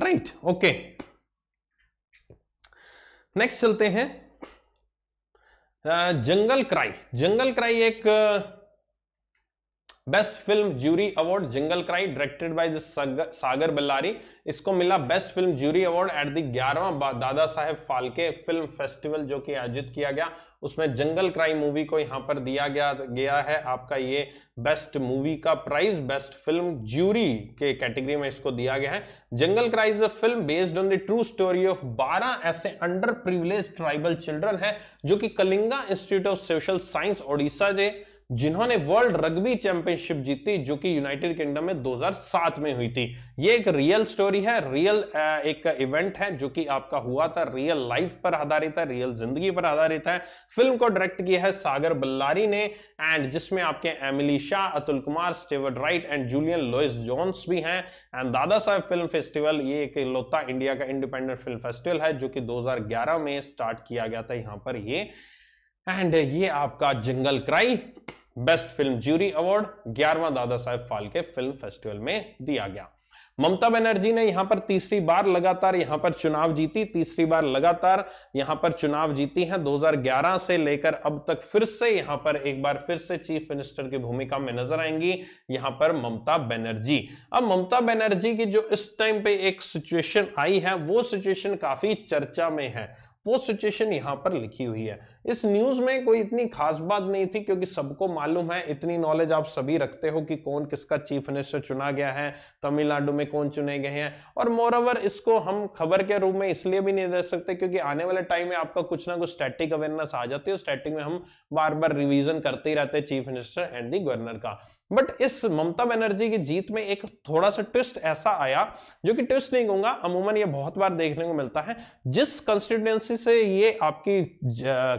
right right, okay okay. Next चलते हैं जंगल क्राई जंगल क्राई एक best film jury award jungle cry directed by Sagar Ballary इसको मिला best film jury award at the ग्यारहवा दादा साहेब फाल्के फिल्म फेस्टिवल जो कि आयोजित किया गया उसमें जंगल क्राई मूवी को यहाँ पर दिया गया गया है आपका ये बेस्ट मूवी का प्राइज बेस्ट फिल्म ज्यूरी के कैटेगरी में इसको दिया गया है jungle cries a film based on the true story of 12 ऐसे अंडर प्रिविलेज ट्राइबल चिल्ड्रन है जो कि Kalinga institute of social science Odisha जे जिन्होंने वर्ल्ड रग्बी चैंपियनशिप जीती जो कि यूनाइटेड किंगडम में 2007 में हुई थी ये एक रियल स्टोरी है रियल एक इवेंट है जो कि आपका हुआ था रियल लाइफ पर आधारित है रियल जिंदगी पर आधारित है फिल्म को डायरेक्ट किया है सागर बल्लारी ने एंड जिसमें आपके Emily Shah Atul Kumar Steward right and Julian Lois Jones भी हैं and Dada Saheb film festival ये एक लोता इंडिया का इंडिपेंडेंट फिल्म फेस्टिवल है जो कि दो में स्टार्ट किया गया था यहाँ पर ये एंड ये आपका jungle cry best film jury award ग्यारहवा दादा साहेब फाल्के फिल्म फेस्टिवल में दिया गया ममता बनर्जी ने यहां पर तीसरी बार लगातार यहां पर चुनाव जीती तीसरी बार लगातार यहां पर चुनाव जीती हैं 2011 से लेकर अब तक फिर से यहां पर एक बार फिर से चीफ मिनिस्टर की भूमिका में नजर आएंगी यहां पर ममता बनर्जी अब ममता बनर्जी की जो इस टाइम पे एक सिचुएशन आई है वो सिचुएशन काफी चर्चा में है वो सिचुएशन यहाँ पर लिखी हुई है इस न्यूज़ में कोई इतनी खास बात नहीं थी क्योंकि सबको मालूम है इतनी नॉलेज आप सभी रखते हो कि कौन किसका चीफ मिनिस्टर चुना गया है तमिलनाडु में कौन चुने गए हैं और मोर ओवर इसको हम खबर के रूप में इसलिए भी नहीं दे सकते क्योंकि आने वाले टाइम में आपका कुछ ना कुछ स्टैटिक अवेयरनेस आ जाती है स्टैटिक में हम बार बार रिविजन करते ही रहते हैं chief minister and the governor का बट इस ममता बनर्जी की जीत में एक थोड़ा सा ट्विस्ट ऐसा आया जो कि ट्विस्ट नहीं कहूंगा अमूमन ये बहुत बार देखने को मिलता है जिस कंस्टिट्युएंसी से ये आपकी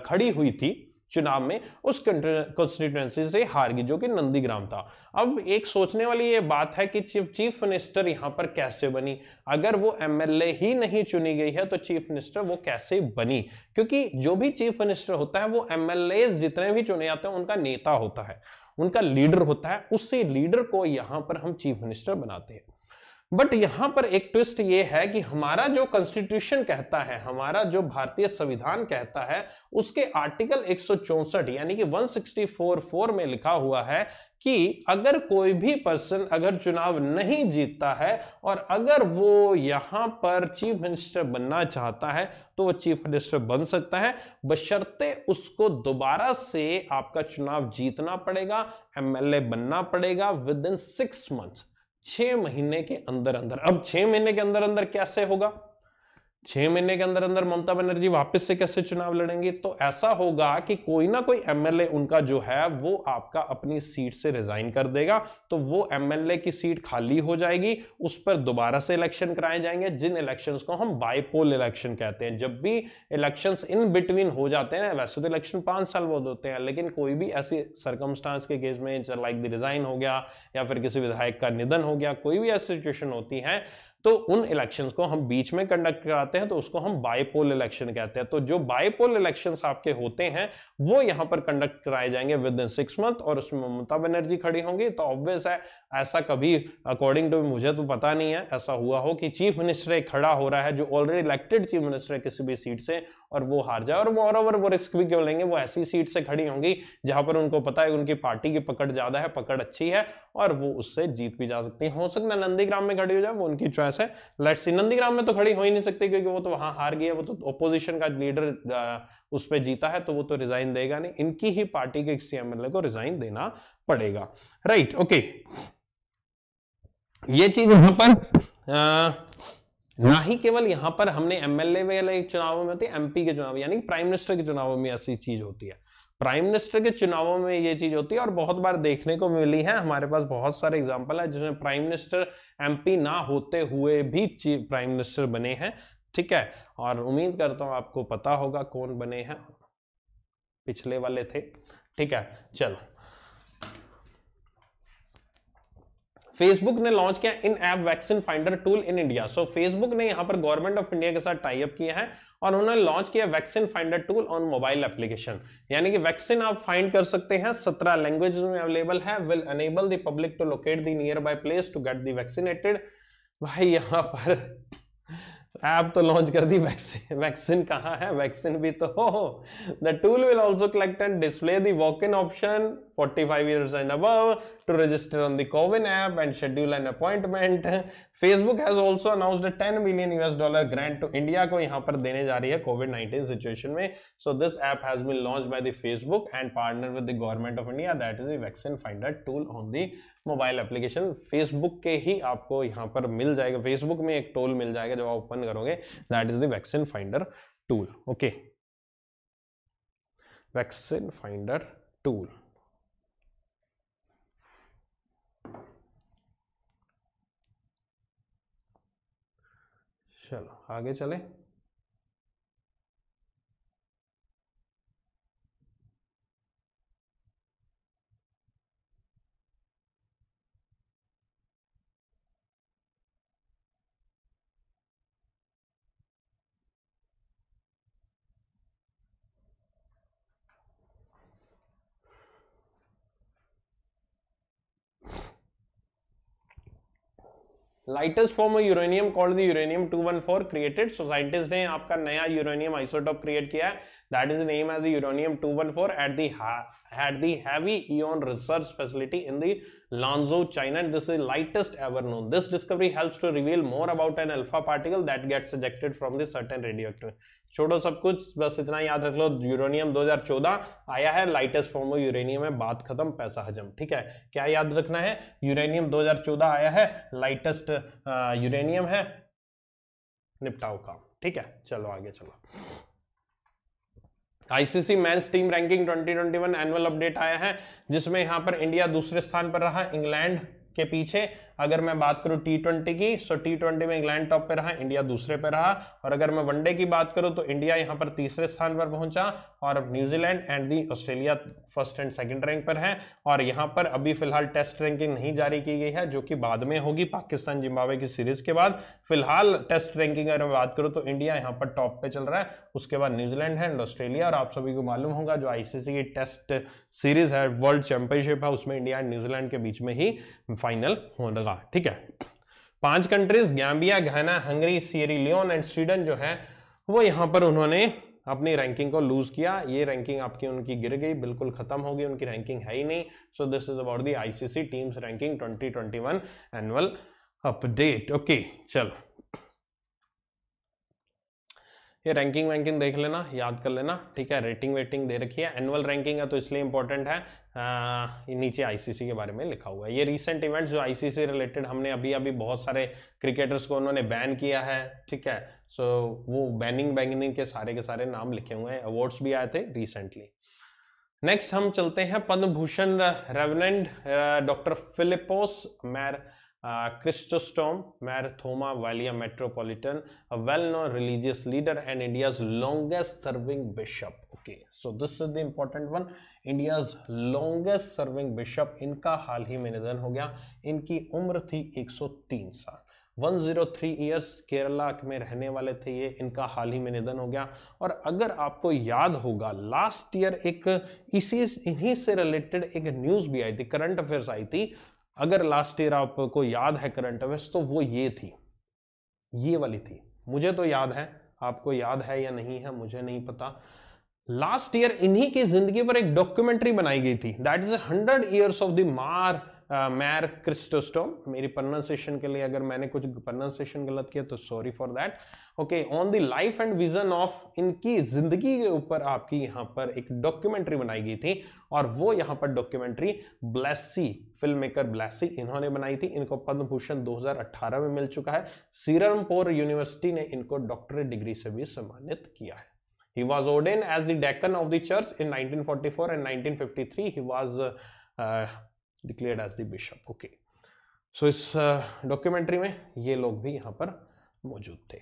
खड़ी हुई थी चुनाव में उस कंस्टिट्युएंसी से हार गई जो कि नंदीग्राम था अब एक सोचने वाली ये बात है कि चीफ चीफ मिनिस्टर यहाँ पर कैसे बनी अगर वो एमएलए ही नहीं चुनी गई है तो चीफ मिनिस्टर वो कैसे बनी क्योंकि जो भी चीफ मिनिस्टर होता है वो एमएलए जितने भी चुने जाते हैं उनका नेता होता है उनका लीडर होता है उसी लीडर को यहां पर हम चीफ मिनिस्टर बनाते हैं बट यहां पर एक ट्विस्ट ये है कि हमारा जो कॉन्स्टिट्यूशन कहता है हमारा जो भारतीय संविधान कहता है उसके आर्टिकल एक यानी कि 164 फोर में लिखा हुआ है कि अगर कोई भी पर्सन अगर चुनाव नहीं जीतता है और अगर वो यहाँ पर चीफ मिनिस्टर बनना चाहता है तो वो चीफ मिनिस्टर बन सकता है बशर्ते उसको दोबारा से आपका चुनाव जीतना पड़ेगा एमएलए बनना पड़ेगा विद इन सिक्स मंथ्स छः महीने के अंदर अंदर अब छः महीने के अंदर अंदर कैसे होगा छह महीने के अंदर अंदर ममता बनर्जी वापस से कैसे चुनाव लड़ेंगी तो ऐसा होगा कि कोई ना कोई एमएलए उनका जो है वो आपका अपनी सीट से रिजाइन कर देगा तो वो एमएलए की सीट खाली हो जाएगी उस पर दोबारा से इलेक्शन कराए जाएंगे जिन इलेक्शंस को हम बाईपोल इलेक्शन कहते हैं जब भी इलेक्शंस इन बिटवीन हो जाते हैं वैसे तो इलेक्शन पांच साल बहुत होते हैं लेकिन कोई भी ऐसी सर्कमस्टांस के केस में लाइक द रिजाइन हो गया या फिर किसी विधायक का निधन हो गया कोई भी ऐसी सिचुएशन होती है तो उन इलेक्शंस को हम बीच में कंडक्ट कराते हैं तो उसको हम बायपोल इलेक्शन कहते हैं तो जो बायपोल इलेक्शंस आपके होते हैं वो यहाँ पर कंडक्ट कराए जाएंगे विद इन सिक्स मंथ और उसमें ममता बनर्जी खड़ी होंगी तो ऑब्वियस है ऐसा कभी अकॉर्डिंग टू मुझे तो पता नहीं है ऐसा हुआ हो कि चीफ मिनिस्टर खड़ा हो रहा है जो ऑलरेडी इलेक्टेड चीफ मिनिस्टर किसी भी सीट से और वो हार जाए और मोर ओवर वो रिस्क भी क्यों लेंगे वो ऐसी सीट से खड़ी होंगी जहां पर उनको पता है उनकी पार्टी की पकड़ ज्यादा है पकड़ अच्छी है और वो उससे जीत भी जा सकती है हो सकता है नंदीग्राम में खड़ी हो जाए वो उनकी चॉइस है लेट्स सी नंदीग्राम में तो खड़ी हो ही नहीं सकती क्योंकि वो तो वहां हार गई है वो तो ओपोजिशन का लीडर उस पर जीता है तो वो तो रिजाइन देगा नहीं इनकी ही पार्टी के सी एमएलए को रिजाइन देना पड़ेगा राइट ओके ये चीज यहां पर आ, ना ही केवल यहां पर हमने एमएलए वाले चुनावों में होती है एमपी के चुनाव यानी प्राइम मिनिस्टर के चुनावों में ऐसी चीज होती है प्राइम मिनिस्टर के चुनावों में ये चीज होती है और बहुत बार देखने को मिली है हमारे पास बहुत सारे एग्जाम्पल है जिसमें प्राइम मिनिस्टर एमपी ना होते हुए भी प्राइम मिनिस्टर बने हैं ठीक है और उम्मीद करता हूं आपको पता होगा कौन बने हैं पिछले वाले थे ठीक है चलो फेसबुक ने लॉन्च किया in app vaccine finder tool in India so Facebook ने यहां पर गवर्नमेंट ऑफ इंडिया के साथ टाइप किया है और उन्होंने लॉन्च किया vaccine finder tool on mobile application यानी कि वैक्सीन आप फाइंड कर सकते हैं सत्रह लैंग्वेज में अवेलेबल है will enable the public to locate the nearby place to get the vaccinated भाई यहां पर ऐप तो लॉन्च कर दी वैक्सीन वैक्सीन कहाँ है वैक्सीन भी तो हो the tool will also collect and display the walk in option 45 five years and above to register on the CoWIN app and schedule an appointment Facebook has also announced ten million US dollar grant to India को यहां पर देने जा रही है कोविड नाइनटीन सिचुएशन में so this app has been launch by the Facebook and partner with the government of India that is the vaccine finder tool on the mobile application Facebook के ही आपको यहाँ पर मिल जाएगा फेसबुक में एक टोल मिल जाएगा जब आप ओपन करोगे that is the vaccine finder tool okay vaccine finder tool चलो आगे चले lightest form of uranium called the uranium 214 created so scientist ने आपका नया यूरेनियम आइसोटॉप क्रिएट किया है that is the name as the uranium 214 at the at the heavy ion research facility in the Lanzhou China and this is lightest ever known this discovery helps to reveal more about an alpha particle that gets ejected from the certain radioactive छोड़ो सब कुछ बस इतना याद रख लो यूरेनियम 2014 आया है लाइटेस्ट फॉर्म ऑफ यूरेनियम है बात खत्म पैसा हजम ठीक है क्या याद रखना है यूरेनियम 2014 आया है लाइटेस्ट यूरेनियम है निपटाओ काम ठीक है चलो आगे चलो ICC men's team ranking 2021 annual update आया है जिसमें यहां पर इंडिया दूसरे स्थान पर रहा इंग्लैंड के पीछे अगर मैं बात करूँ टी ट्वेंटी की सो टी ट्वेंटी में इंग्लैंड टॉप पे रहा इंडिया दूसरे पे रहा और अगर मैं वनडे की बात करूँ तो इंडिया यहाँ पर तीसरे स्थान पर पहुंचा और New Zealand and the Australia first and second rank पर है और यहाँ पर अभी फिलहाल टेस्ट रैंकिंग नहीं जारी की गई है जो कि बाद में होगी पाकिस्तान जिम्बावे की सीरीज के बाद फिलहाल टेस्ट रैंकिंग अगर मैं बात करूँ तो इंडिया यहाँ पर टॉप पे चल रहा है उसके बाद न्यूजीलैंड है एंड ऑस्ट्रेलिया और आप सभी को मालूम होगा जो आई की टेस्ट सीरीज है वर्ल्ड चैंपियनशिप है उसमें इंडिया एंड न्यूजीलैंड के बीच में ही फाइनल होना लगा ठीक है पांच countries Gambia Ghana Hungary Sierra Leone and Sweden जो है वो यहां पर उन्होंने अपनी रैंकिंग को लूज किया ये रैंकिंग आपकी उनकी गिर गई बिल्कुल खत्म हो गई उनकी रैंकिंग है ही नहीं so this is about the ICC teams ranking 2021 annual update okay चलो ये रैंकिंग वैंकिंग देख लेना याद कर लेना ठीक है रेटिंग वेटिंग दे रखी है एनुअल रैंकिंग है तो इसलिए इंपॉर्टेंट है आ, नीचे आईसीसी के बारे में लिखा हुआ है ये रिसेंट इवेंट्स जो आईसीसी रिलेटेड हमने अभी अभी बहुत सारे क्रिकेटर्स को उन्होंने बैन किया है ठीक है सो वो बैनिंग बैनिंग के सारे के सारे नाम लिखे हुए हैं अवार्ड्स भी आए थे रिसेंटली नेक्स्ट हम चलते हैं Padma Bhushan reverend doctor Philipose Mar Chrysostom Marthoma Valiya metropolitan a well known religious leader and India's longest serving bishop okay so this is the important one India's longest serving bishop इनका हाल ही में निधन हो गया इनकी उम्र थी 103 साल 103 जीरो ईयर्स केरला में रहने वाले थे ये इनका हाल ही में निधन हो गया और अगर आपको याद होगा लास्ट ईयर एक इसी इन्हीं से रिलेटेड एक न्यूज़ भी आई थी करंट अफेयर्स आई थी अगर लास्ट ईयर आपको याद है करंट अफेयर्स तो वो ये थी ये वाली थी मुझे तो याद है आपको याद है या नहीं है मुझे नहीं पता लास्ट ईयर इन्हीं की जिंदगी पर एक डॉक्यूमेंट्री बनाई गई थी that is hundred years of the Mar Mar क्रिस्टोस्टोम मेरी प्रोनाउंसिएशन के लिए अगर मैंने कुछ प्रोनाउंसिएशन गलत किया तो sorry for that okay on the life and vision ऑफ इनकी जिंदगी के ऊपर आपकी यहाँ पर एक डॉक्यूमेंट्री बनाई गई थी और वो यहाँ पर documentary Blessy filmmaker Blessy इन्होंने बनाई थी इनको पद्म भूषण 2018 में मिल चुका है सीरमपुर यूनिवर्सिटी ने इनको डॉक्टरेट डिग्री से भी सम्मानित किया है He was ordained as the deacon of the church in 1944 and 1953. He was uh, uh, declared as the bishop okay so इस डॉक्यूमेंट्री uh, में ये लोग भी यहाँ पर मौजूद थे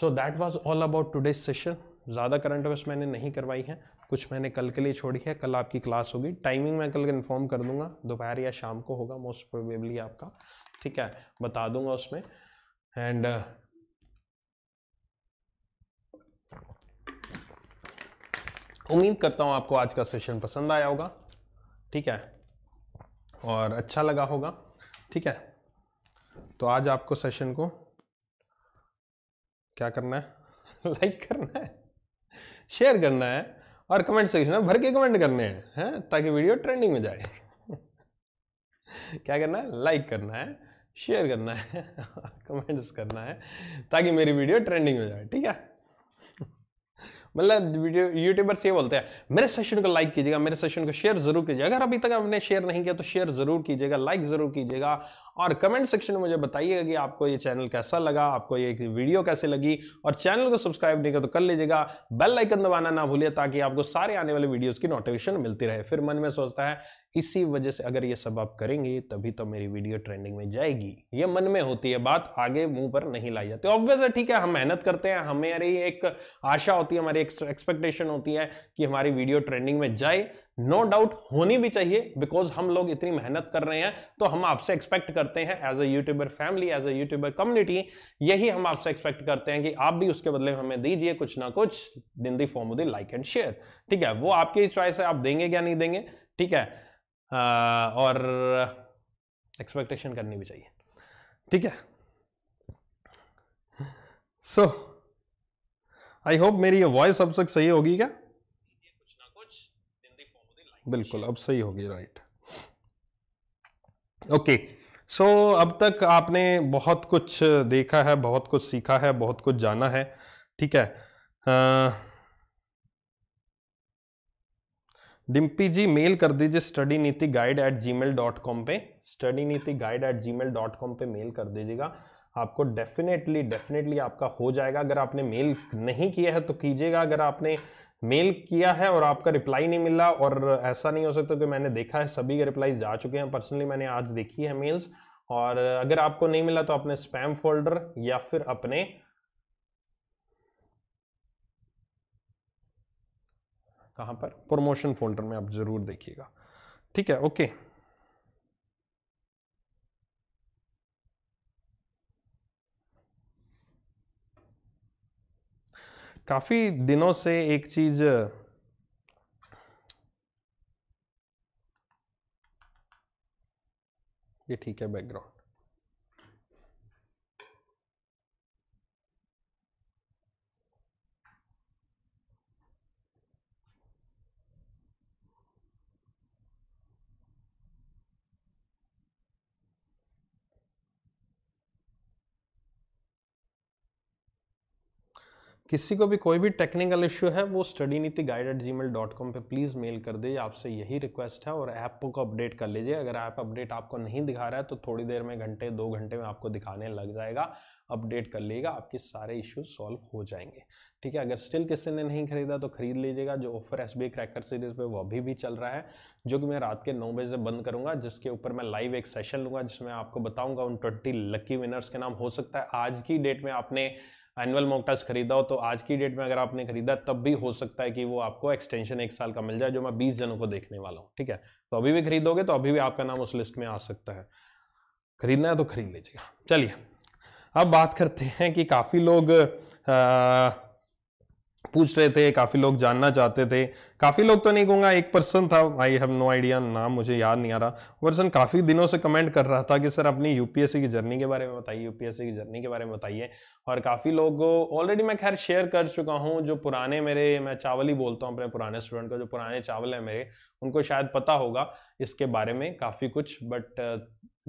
so that was all about today session ज़्यादा करंट अफेयर्स मैंने नहीं करवाई है कुछ मैंने कल के लिए छोड़ी है कल आपकी क्लास होगी टाइमिंग मैं कल इन्फॉर्म कर दूंगा दोपहर या शाम को होगा मोस्ट प्रोबेबली आपका ठीक है बता दूंगा उसमें एंड uh, उम्मीद करता हूँ आपको आज का सेशन पसंद आया होगा ठीक है और अच्छा लगा होगा ठीक है तो आज आपको सेशन को क्या करना है लाइक करना है शेयर करना है और कमेंट सेक्शन में भर के कमेंट करने हैं है? ताकि वीडियो ट्रेंडिंग में जाए क्या करना है लाइक करना है शेयर करना है कमेंट्स करना है ताकि मेरी वीडियो ट्रेंडिंग में जाए ठीक है मतलब यूट्यूबर्स ये बोलते हैं मेरे सेशन को लाइक कीजिएगा मेरे सेशन को शेयर जरूर कीजिएगा अगर अभी तक आपने शेयर नहीं किया तो शेयर जरूर कीजिएगा लाइक जरूर कीजिएगा और कमेंट सेक्शन में मुझे बताइएगा कि आपको ये चैनल कैसा लगा आपको ये वीडियो कैसे लगी और चैनल को सब्सक्राइब नहीं किया तो कर लीजिएगा बेल आइकन दबाना ना भूलिए ताकि आपको सारे आने वाले वीडियोज़ की नोटिफिकेशन मिलती रहे फिर मन में सोचता है इसी वजह से अगर ये सब आप करेंगे तभी तो मेरी वीडियो ट्रेंडिंग में जाएगी ये मन में होती है बात आगे मुंह पर नहीं लाई जाती ऑब्वियस है ठीक है हम मेहनत करते हैं हमें अरे एक आशा होती है हमारी एक्सपेक्टेशन होती है कि हमारी वीडियो ट्रेंडिंग में जाए नो no डाउट होनी भी चाहिए बिकॉज हम लोग इतनी मेहनत कर रहे हैं तो हम आपसे एक्सपेक्ट करते हैं as a YouTuber family as a YouTuber community यही हम आपसे एक्सपेक्ट करते हैं कि आप भी उसके बदले में हमें दीजिए कुछ ना कुछ दिन दी फॉर्म दी लाइक एंड शेयर ठीक है वो आपकी चॉइस है आप देंगे क्या नहीं देंगे ठीक है और एक्सपेक्टेशन करनी भी चाहिए ठीक है सो आई होप मेरी ये वॉइस अब तक सही होगी क्या कुछ ना कुछ बिल्कुल अब सही होगी राइट ओके सो अब तक आपने बहुत कुछ देखा है बहुत कुछ सीखा है बहुत कुछ जाना है ठीक है uh, डिम्पी जी मेल कर दीजिए study Niti guide at Gmail dot com पर study Niti guide at Gmail dot com पर मेल कर दीजिएगा आपको डेफिनेटली डेफिनेटली आपका हो जाएगा अगर आपने मेल नहीं किया है तो कीजिएगा अगर आपने मेल किया है और आपका रिप्लाई नहीं मिला और ऐसा नहीं हो सकता कि मैंने देखा है सभी के रिप्लाई जा चुके हैं पर्सनली मैंने आज देखी है मेल्स और अगर आपको नहीं मिला तो अपने स्पैम फोल्डर या फिर अपने कहाँ पर प्रमोशन फोल्डर में आप ज़रूर देखिएगा ठीक है ओके काफ़ी दिनों से एक चीज़ ये ठीक है बैकग्राउंड किसी को भी कोई भी टेक्निकल इश्यू है वो study Niti guide at Gmail dot com पर प्लीज़ मेल कर दीजिए आपसे यही रिक्वेस्ट है और ऐप को अपडेट कर लीजिए अगर ऐप अपडेट आपको नहीं दिखा रहा है तो थोड़ी देर में घंटे दो घंटे में आपको दिखाने लग जाएगा अपडेट कर लीजिएगा आपके सारे इश्यूज सॉल्व हो जाएंगे ठीक है अगर स्टिल किसी ने नहीं खरीदा तो खरीद लीजिएगा जो offer S B cracker series पे वो अभी भी चल रहा है जो कि मैं रात के नौ बजे बंद करूंगा जिसके ऊपर मैं लाइव एक सेशन लूँगा जिसमें आपको बताऊँगा उन ट्वेंटी लकी विनर्स के नाम हो सकता है आज की डेट में आपने एनुअल मॉक टेस्ट खरीदा हो तो आज की डेट में अगर आपने खरीदा तब भी हो सकता है कि वो आपको एक्सटेंशन एक साल का मिल जाए जो मैं बीस जनों को देखने वाला हूँ ठीक है तो अभी भी खरीदोगे तो अभी भी आपका नाम उस लिस्ट में आ सकता है खरीदना है तो खरीद लीजिएगा चलिए अब बात करते हैं कि काफ़ी लोग आ, पूछ रहे थे काफ़ी लोग जानना चाहते थे काफ़ी लोग तो नहीं कहूँगा एक पर्सन था आई हैव नो आइडिया नाम मुझे याद नहीं आ रहा पर्सन काफ़ी दिनों से कमेंट कर रहा था कि सर अपनी यूपीएससी की जर्नी के बारे में बताइए यूपीएससी की जर्नी के बारे में बताइए और काफ़ी लोग ऑलरेडी मैं खैर शेयर कर चुका हूँ जो पुराने मेरे मैं चावल ही बोलता हूँ अपने पुराने स्टूडेंट को जो पुराने चावल हैं मेरे उनको शायद पता होगा इसके बारे में काफ़ी कुछ बट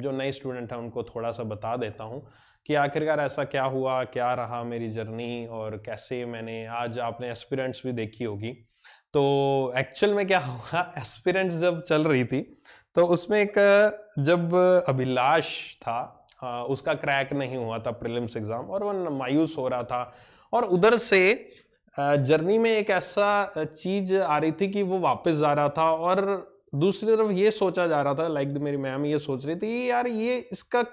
जो नए स्टूडेंट हैं उनको थोड़ा सा बता देता हूँ कि आखिरकार ऐसा क्या हुआ क्या रहा मेरी जर्नी और कैसे मैंने आज आपने एस्पिरेंट्स भी देखी होगी तो एक्चुअल में क्या हुआ एस्पिरेंट्स जब चल रही थी तो उसमें एक जब अभिलाष था उसका क्रैक नहीं हुआ था प्रिलिम्स एग्ज़ाम और वह मायूस हो रहा था और उधर से जर्नी में एक ऐसा चीज़ आ रही थी कि वो वापस जा रहा था और दूसरी तरफ ये सोचा जा रहा था लाइक मेरी मैम ये सोच रही थी यार ये इसका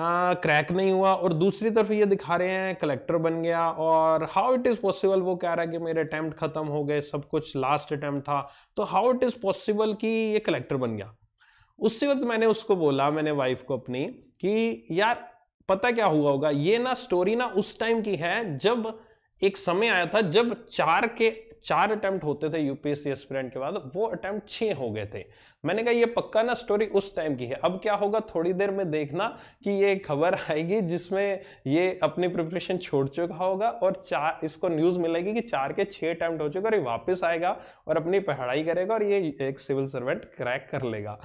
आ, हाँ, क्रैक नहीं हुआ और दूसरी तरफ ये दिखा रहे हैं कलेक्टर बन गया और हाउ इट इज़ पॉसिबल वो कह रहा है कि मेरे अटैम्प्ट ख़त्म हो गए सब कुछ लास्ट अटैम्प्ट था तो हाउ इट इज़ पॉसिबल कि ये कलेक्टर बन गया उसी वक्त मैंने उसको बोला मैंने वाइफ को अपनी कि यार पता क्या हुआ होगा ये ना स्टोरी ना उस टाइम की है जब एक समय आया था जब चार के चार अटैम्प्ट होते थे यूपीएससी एस्पिरेंट के बाद वो अटैम्प्ट छः हो गए थे मैंने कहा ये पक्का ना स्टोरी उस टाइम की है अब क्या होगा थोड़ी देर में देखना कि ये खबर आएगी जिसमें ये अपनी प्रिपरेशन छोड़ चुका होगा और चार इसको न्यूज़ मिलेगी कि चार के छः अटैम्प्ट हो चुके और ये वापस आएगा और अपनी पढ़ाई करेगा और ये एक सिविल सर्वेंट क्रैक कर लेगा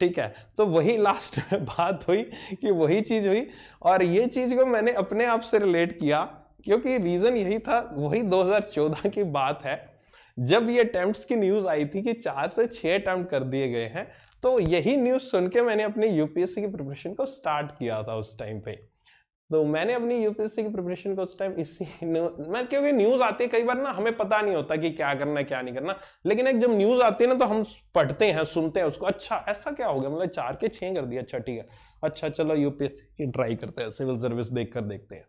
ठीक है तो वही लास्ट में बात हुई कि वही चीज़ हुई और ये चीज़ को मैंने अपने आप से रिलेट किया क्योंकि रीज़न यही था वही 2014 की बात है जब ये अटैम्प्ट की न्यूज़ आई थी कि चार से छह अटैम्प्ट कर दिए गए हैं तो यही न्यूज़ सुन के मैंने अपनी यूपीएससी की प्रिपरेशन को स्टार्ट किया था उस टाइम पे तो मैंने अपनी यूपीएससी की प्रिपरेशन को उस टाइम इसी मैं क्योंकि न्यूज़ आती है कई बार ना हमें पता नहीं होता कि क्या करना क्या नहीं करना लेकिन एक जब न्यूज़ आती है ना तो हम पढ़ते हैं सुनते हैं उसको अच्छा ऐसा क्या हो गया मतलब चार के छः कर दिया अच्छा ठीक है अच्छा चलो यूपीएससी की ट्राई करते हैं सिविल सर्विस देख कर देखते हैं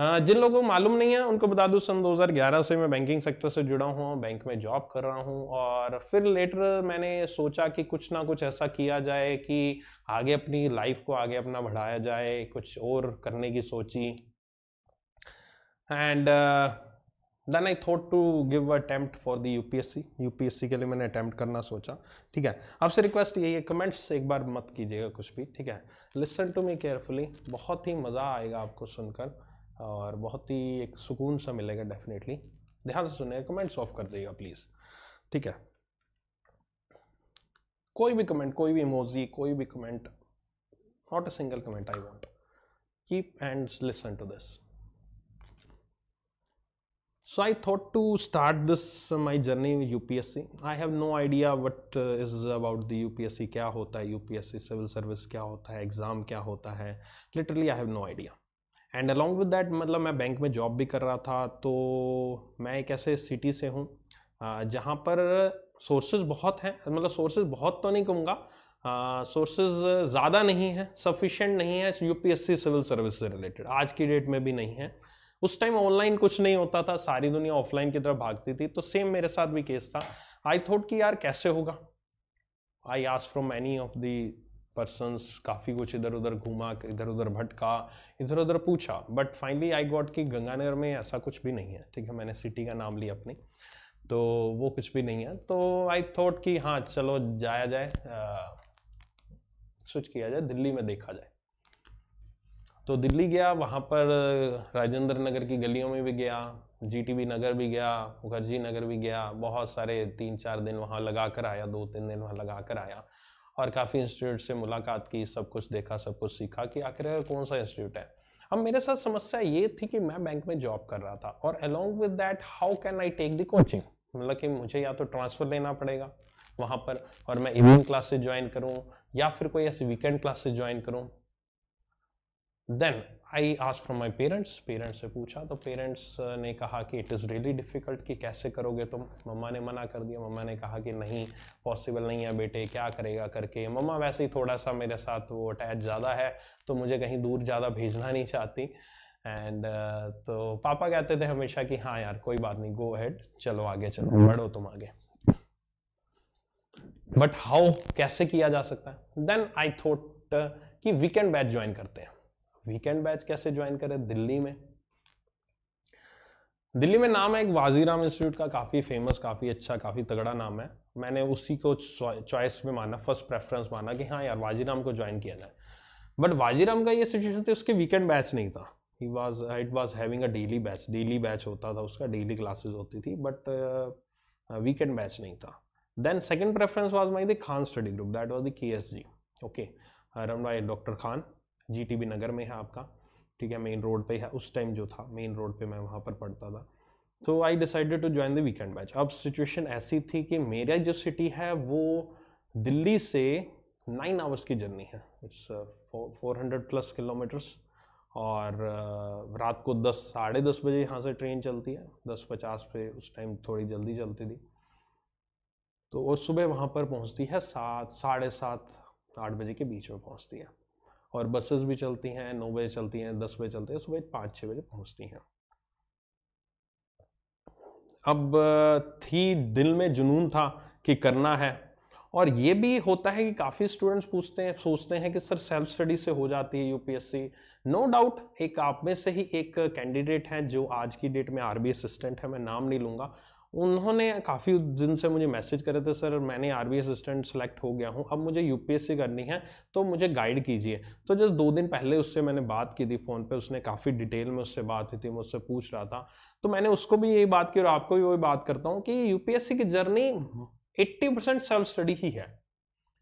हाँ, जिन लोगों को मालूम नहीं है उनको बता दूं सन 2011 से मैं बैंकिंग सेक्टर से जुड़ा हुआ हूँ बैंक में जॉब कर रहा हूँ और फिर लेटर मैंने सोचा कि कुछ ना कुछ ऐसा किया जाए कि आगे अपनी लाइफ को आगे अपना बढ़ाया जाए कुछ और करने की सोची and then I thought to give attempt for the S C के लिए मैंने अटैम्प्ट करना सोचा ठीक है आपसे रिक्वेस्ट यही है कमेंट्स एक बार मत कीजिएगा कुछ भी ठीक है लिसन टू मी केयरफुली बहुत ही मज़ा आएगा आपको सुनकर और बहुत ही एक सुकून सा मिलेगा डेफिनेटली ध्यान से सुनिएगा कमेंट्स ऑफ कर देगा प्लीज़ ठीक है कोई भी कमेंट कोई भी इमोजी कोई भी comment not a single comment I want keep and listen to this to start this my journey U P S C I have no idea what is about the U P S C क्या होता है सी सिविल सर्विस क्या होता है एग्ज़ाम क्या होता है literally I have no idea and along with that मतलब मैं बैंक में जॉब भी कर रहा था तो मैं एक ऐसे सिटी से हूँ जहाँ पर सोर्सेज बहुत हैं मतलब सोर्सेज बहुत तो नहीं कहूँगा सोर्सेज ज़्यादा नहीं है सफिशेंट नहीं है यूपीएससी सिविल सर्विस से रिलेटेड आज की डेट में भी नहीं है उस टाइम ऑनलाइन कुछ नहीं होता था सारी दुनिया ऑफलाइन की तरफ भागती थी तो सेम मेरे साथ भी केस था आई थॉट कि यार कैसे होगा I ask from many of the persons काफ़ी कुछ इधर उधर घूमा इधर उधर भटका इधर उधर पूछा बट फाइनली आई गॉट कि गंगानगर में ऐसा कुछ भी नहीं है ठीक है मैंने सिटी का नाम लिया अपनी तो वो कुछ भी नहीं है तो आई थॉट कि हाँ चलो जाया जाए स्विच किया जाए दिल्ली में देखा जाए तो दिल्ली गया वहाँ पर राजेंद्र नगर की गलियों में भी गया जीटीबी नगर भी गया मुखर्जी नगर भी गया बहुत सारे तीन चार दिन वहाँ लगा कर आया दो तीन दिन वहाँ लगा कर आया और काफ़ी इंस्टीट्यूट से मुलाकात की सब कुछ देखा सब कुछ सीखा कि आखिर कौन सा इंस्टीट्यूट है अब मेरे साथ समस्या ये थी कि मैं बैंक में जॉब कर रहा था और along with that how can I take the coaching मतलब कि मुझे या तो ट्रांसफ़र लेना पड़ेगा वहाँ पर और मैं इवनिंग क्लासेज ज्वाइन करूँ या फिर कोई ऐसी वीकेंड क्लासेज ज्वाइन करूँ then I ask from my parents parents से पूछा तो पेरेंट्स ने कहा कि इट इज़ रियली डिफ़िकल्ट कि कैसे करोगे तुम तो मम्मा ने मना कर दिया मम्मा ने कहा कि नहीं पॉसिबल नहीं है बेटे क्या करेगा करके मम्मा वैसे ही थोड़ा सा मेरे साथ वो अटैच ज़्यादा है तो मुझे कहीं दूर ज़्यादा भेजना नहीं चाहती एंड uh, तो पापा कहते थे हमेशा कि हाँ यार कोई बात नहीं गो हैड चलो आगे चलो बढ़ो तुम आगे बट हाउ कैसे किया जा सकता है देन आई थॉट कि वीकेंड बैच ज्वाइन करते हैं वीकेंड बैच कैसे ज्वाइन करें दिल्ली में दिल्ली में नाम है एक वाजीराम इंस्टीट्यूट का काफ़ी फेमस काफ़ी अच्छा काफ़ी तगड़ा नाम है मैंने उसी को चॉइस में माना फर्स्ट प्रेफरेंस माना कि हाँ यार वाजीराम को ज्वाइन किया जाए बट वाजीराम का ये सिचुएशन थी उसके वीकेंड बैच नहीं था ही was it was having a daily batch daily batch होता था उसका डेली क्लासेज होती थी बट वीकेंड बैच नहीं था then second preference was my the Khan study group that was the K S G okay run भाई डॉक्टर खान जीटीबी नगर में है आपका ठीक है मेन रोड पे है उस टाइम जो था मेन रोड पे मैं वहाँ पर पढ़ता था तो I decided to join the weekend batch अब सिचुएशन ऐसी थी कि मेरा जो सिटी है वो दिल्ली से नाइन आवर्स की जर्नी है it's four hundred plus kilometers और uh, रात को दस साढ़े दस बजे यहाँ से ट्रेन चलती है दस पचास पे उस टाइम थोड़ी जल्दी चलती थी तो वो सुबह वहाँ पर पहुँचती है सात साढ़े सात आठ बजे के बीच में पहुँचती है और बसेस भी चलती हैं नौ बजे चलती हैं दस बजे चलती हैं सुबह पाँच छः बजे पहुंचती हैं अब थी दिल में जुनून था कि करना है और ये भी होता है कि काफ़ी स्टूडेंट्स पूछते हैं सोचते हैं कि सर सेल्फ स्टडी से हो जाती है यूपीएससी नो डाउट एक आप में से ही एक कैंडिडेट हैं जो आज की डेट में आरबी असिस्टेंट है मैं नाम नहीं लूँगा उन्होंने काफ़ी दिन से मुझे मैसेज करे थे सर मैंने आर बी असिस्टेंट सेलेक्ट हो गया हूँ अब मुझे यू करनी है तो मुझे गाइड कीजिए तो जस्ट दो दिन पहले उससे मैंने बात की थी फ़ोन पर उसने काफ़ी डिटेल में उससे बात हुई थी मुझसे पूछ रहा था तो मैंने उसको भी यही बात की और आपको भी वही बात करता हूँ कि यू की journey eighty percent self study ही है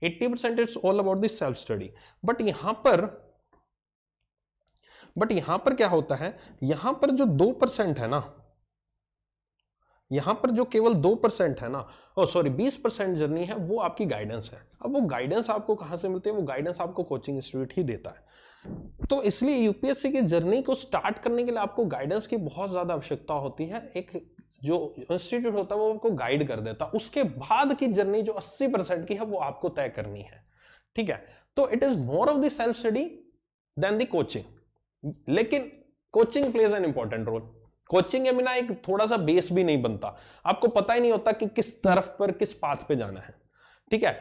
eighty percent it's all about this self study but यहाँ पर बट यहाँ पर क्या होता है यहाँ पर जो दो परसेंट है ना यहाँ पर जो केवल दो परसेंट है ना सॉरी बीस परसेंट जर्नी है वो आपकी गाइडेंस है अब वो गाइडेंस आपको कहाँ से मिलती है वो गाइडेंस आपको कोचिंग इंस्टीट्यूट ही देता है तो इसलिए यूपीएससी की जर्नी को स्टार्ट करने के लिए आपको गाइडेंस की बहुत ज़्यादा आवश्यकता होती है एक जो इंस्टीट्यूट होता है वो आपको गाइड कर देता है उसके बाद की जर्नी जो 80 परसेंट की है वो आपको तय करनी है ठीक है तो it is more of the self study then the coaching लेकिन coaching plays an important role coaching के बिना एक थोड़ा सा बेस भी नहीं बनता आपको पता ही नहीं होता कि किस तरफ पर किस पाथ पे जाना है ठीक है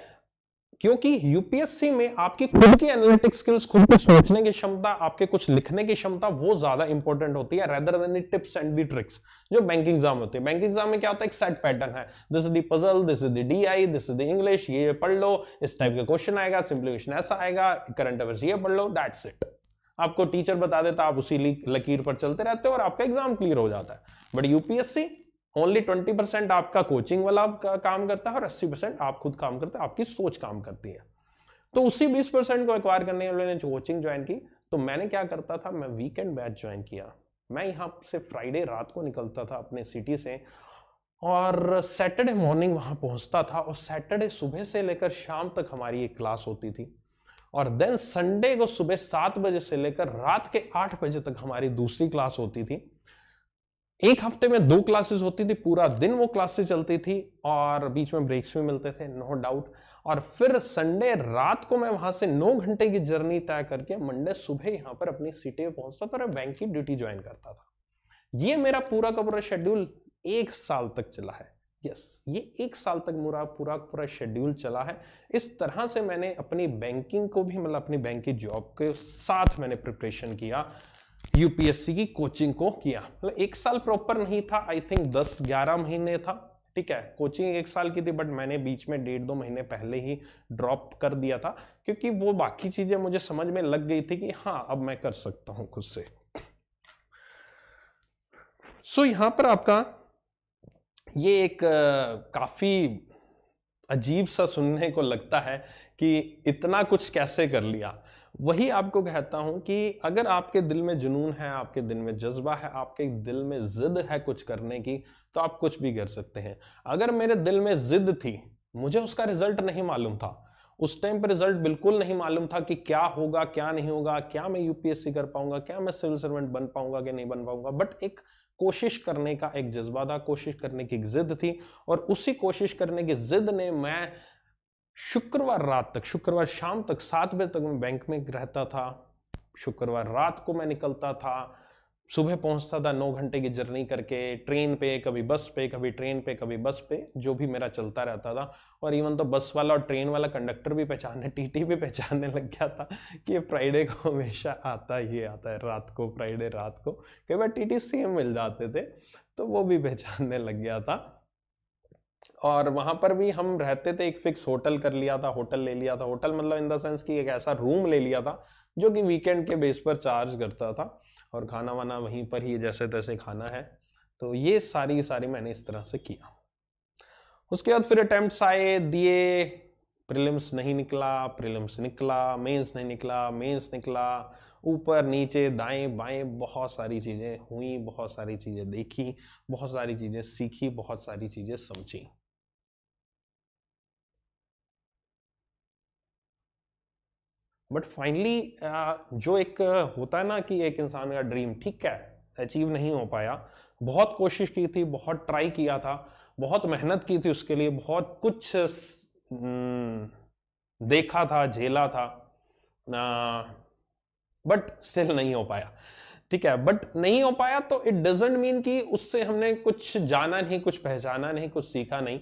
क्योंकि यूपीएससी में आपकी खुद की एनालिटिक स्किल्स खुद को सोचने की क्षमता आपके कुछ लिखने की क्षमता वो ज्यादा इंपॉर्टेंट होती है rather than tips and the tricks जो बैंक एग्जाम होते हैं बैंक एग्जाम में क्या होता है एक सेट पैटर्न है this is the puzzle this is the D I this is the English ये पढ़ लो इस टाइप का क्वेश्चन आएगा सिंप्लीफिकेशन ऐसा आएगा करंट अफेयर ये पढ़ लो दैट्स इट आपको टीचर बता देता आप उसी लकीर पर चलते रहते हो और आपका एग्जाम क्लियर हो जाता है but UPSC only twenty percent आपका कोचिंग वाला का काम करता है और अस्सी परसेंट आप खुद काम करते हैं आपकी सोच काम करती है तो उसी बीस परसेंट को एक्वायर करने के लिए कोचिंग ज्वाइन की तो मैंने क्या करता था मैं वीकेंड बैच ज्वाइन किया मैं यहाँ से फ्राइडे रात को निकलता था अपने सिटी से और सैटरडे मॉर्निंग वहाँ पहुँचता था और सैटरडे सुबह से लेकर शाम तक हमारी एक क्लास होती थी और देन संडे को सुबह सात बजे से लेकर रात के आठ बजे तक हमारी दूसरी क्लास होती थी एक हफ्ते में दो क्लासेस होती थी पूरा दिन वो क्लासेस चलती थी और बीच में ब्रेक्स भी मिलते थे नो no डाउट और फिर संडे रात को मैं वहां से नौ घंटे की जर्नी तय करके मंडे सुबह यहाँ पर अपनी सिटी में पहुंचता था और बैंक की ड्यूटी ज्वाइन करता था ये मेरा पूरा का पूरा शेड्यूल एक साल तक चला है यस ये एक साल तक मेरा पूरा पूरा शेड्यूल चला है इस तरह से मैंने अपनी बैंकिंग को भी मतलब अपनी बैंक की जॉब के साथ मैंने प्रिपरेशन किया यूपीएससी की कोचिंग को किया मतलब एक साल प्रॉपर नहीं था आई थिंक दस ग्यारह महीने था ठीक है कोचिंग एक साल की थी बट मैंने बीच में डेढ़ दो महीने पहले ही ड्रॉप कर दिया था क्योंकि वो बाकी चीज़ें मुझे समझ में लग गई थी कि हाँ अब मैं कर सकता हूं खुद से सो so, यहां पर आपका ये एक काफ़ी अजीब सा सुनने को लगता है कि इतना कुछ कैसे कर लिया वही आपको कहता हूँ कि अगर आपके दिल में जुनून है आपके दिल में जज्बा है आपके दिल में ज़िद है कुछ करने की तो आप कुछ भी कर सकते हैं अगर मेरे दिल में ज़िद थी मुझे उसका रिजल्ट नहीं मालूम था उस टाइम पर रिजल्ट बिल्कुल नहीं मालूम था कि क्या होगा क्या नहीं होगा क्या मैं यूपीएससी कर पाऊंगा क्या मैं सिविल सर्वेंट बन पाऊंगा कि नहीं बन पाऊंगा बट एक कोशिश करने का एक जज्बा था कोशिश करने की एक ज़िद थी और उसी कोशिश करने की ज़िद ने मैं शुक्रवार रात तक शुक्रवार शाम तक सात बजे तक मैं बैंक में रहता था शुक्रवार रात को मैं निकलता था सुबह पहुंचता था नौ घंटे की जर्नी करके ट्रेन पे कभी बस पे कभी ट्रेन पे कभी बस पे जो भी मेरा चलता रहता था और इवन तो बस वाला और ट्रेन वाला कंडक्टर भी पहचानने टीटी भी पहचानने लग गया था कि फ्राइडे को हमेशा आता ही आता है रात को फ्राइडे रात को कई बार टी टी सेम मिल जाते थे तो वो भी पहचानने लग गया था और वहाँ पर भी हम रहते थे एक फिक्स होटल कर लिया था होटल ले लिया था होटल मतलब इन द सेंस कि एक ऐसा रूम ले लिया था जो कि वीकेंड के बेस पर चार्ज करता था और खाना वाना वहीं पर ही जैसे तैसे खाना है तो ये सारी की सारी मैंने इस तरह से किया उसके बाद फिर अटैम्प्ट आए दिए प्रिलिम्स नहीं निकला प्रिलिम्स निकला मेंस नहीं निकला मेंस निकला ऊपर नीचे दाएं बाएं बहुत सारी चीज़ें हुई बहुत सारी चीज़ें देखी बहुत सारी चीज़ें सीखी बहुत सारी चीज़ें समझी बट फाइनली uh, जो एक uh, होता है ना कि एक इंसान का ड्रीम ठीक है अचीव नहीं हो पाया बहुत कोशिश की थी बहुत ट्राई किया था बहुत मेहनत की थी उसके लिए बहुत कुछ uh, हम्म, देखा था झेला था बट स्टिल नहीं हो पाया ठीक है बट नहीं हो पाया तो इट डजेंट मीन कि उससे हमने कुछ जाना नहीं कुछ पहचाना नहीं कुछ सीखा नहीं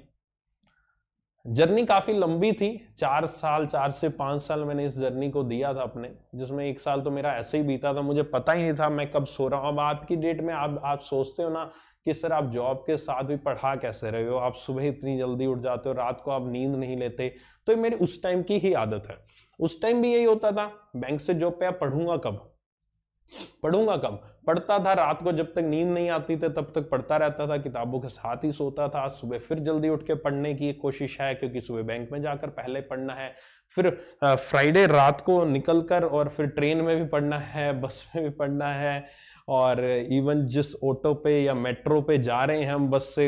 जर्नी काफ़ी लंबी थी चार साल चार से पाँच साल मैंने इस जर्नी को दिया था अपने जिसमें एक साल तो मेरा ऐसे ही बीता था मुझे पता ही नहीं था मैं कब सो रहा हूँ अब आपकी डेट में आप आप सोचते हो ना कि सर आप जॉब के साथ भी पढ़ा कैसे रहे हो आप सुबह इतनी जल्दी उठ जाते हो रात को आप नींद नहीं लेते तो ये मेरी उस टाइम की ही आदत है उस टाइम भी यही होता था बैंक से जॉब पे आप पढ़ूंगा कब पढ़ूंगा कब पढ़ता था रात को जब तक नींद नहीं आती थी तब तक पढ़ता रहता था किताबों के साथ ही सोता था सुबह फिर जल्दी उठ के पढ़ने की कोशिश है क्योंकि सुबह बैंक में जाकर पहले पढ़ना है फिर फ्राइडे रात को निकल कर और फिर ट्रेन में भी पढ़ना है बस में भी पढ़ना है और इवन जिस ऑटो पे या मेट्रो पे जा रहे हैं हम बस से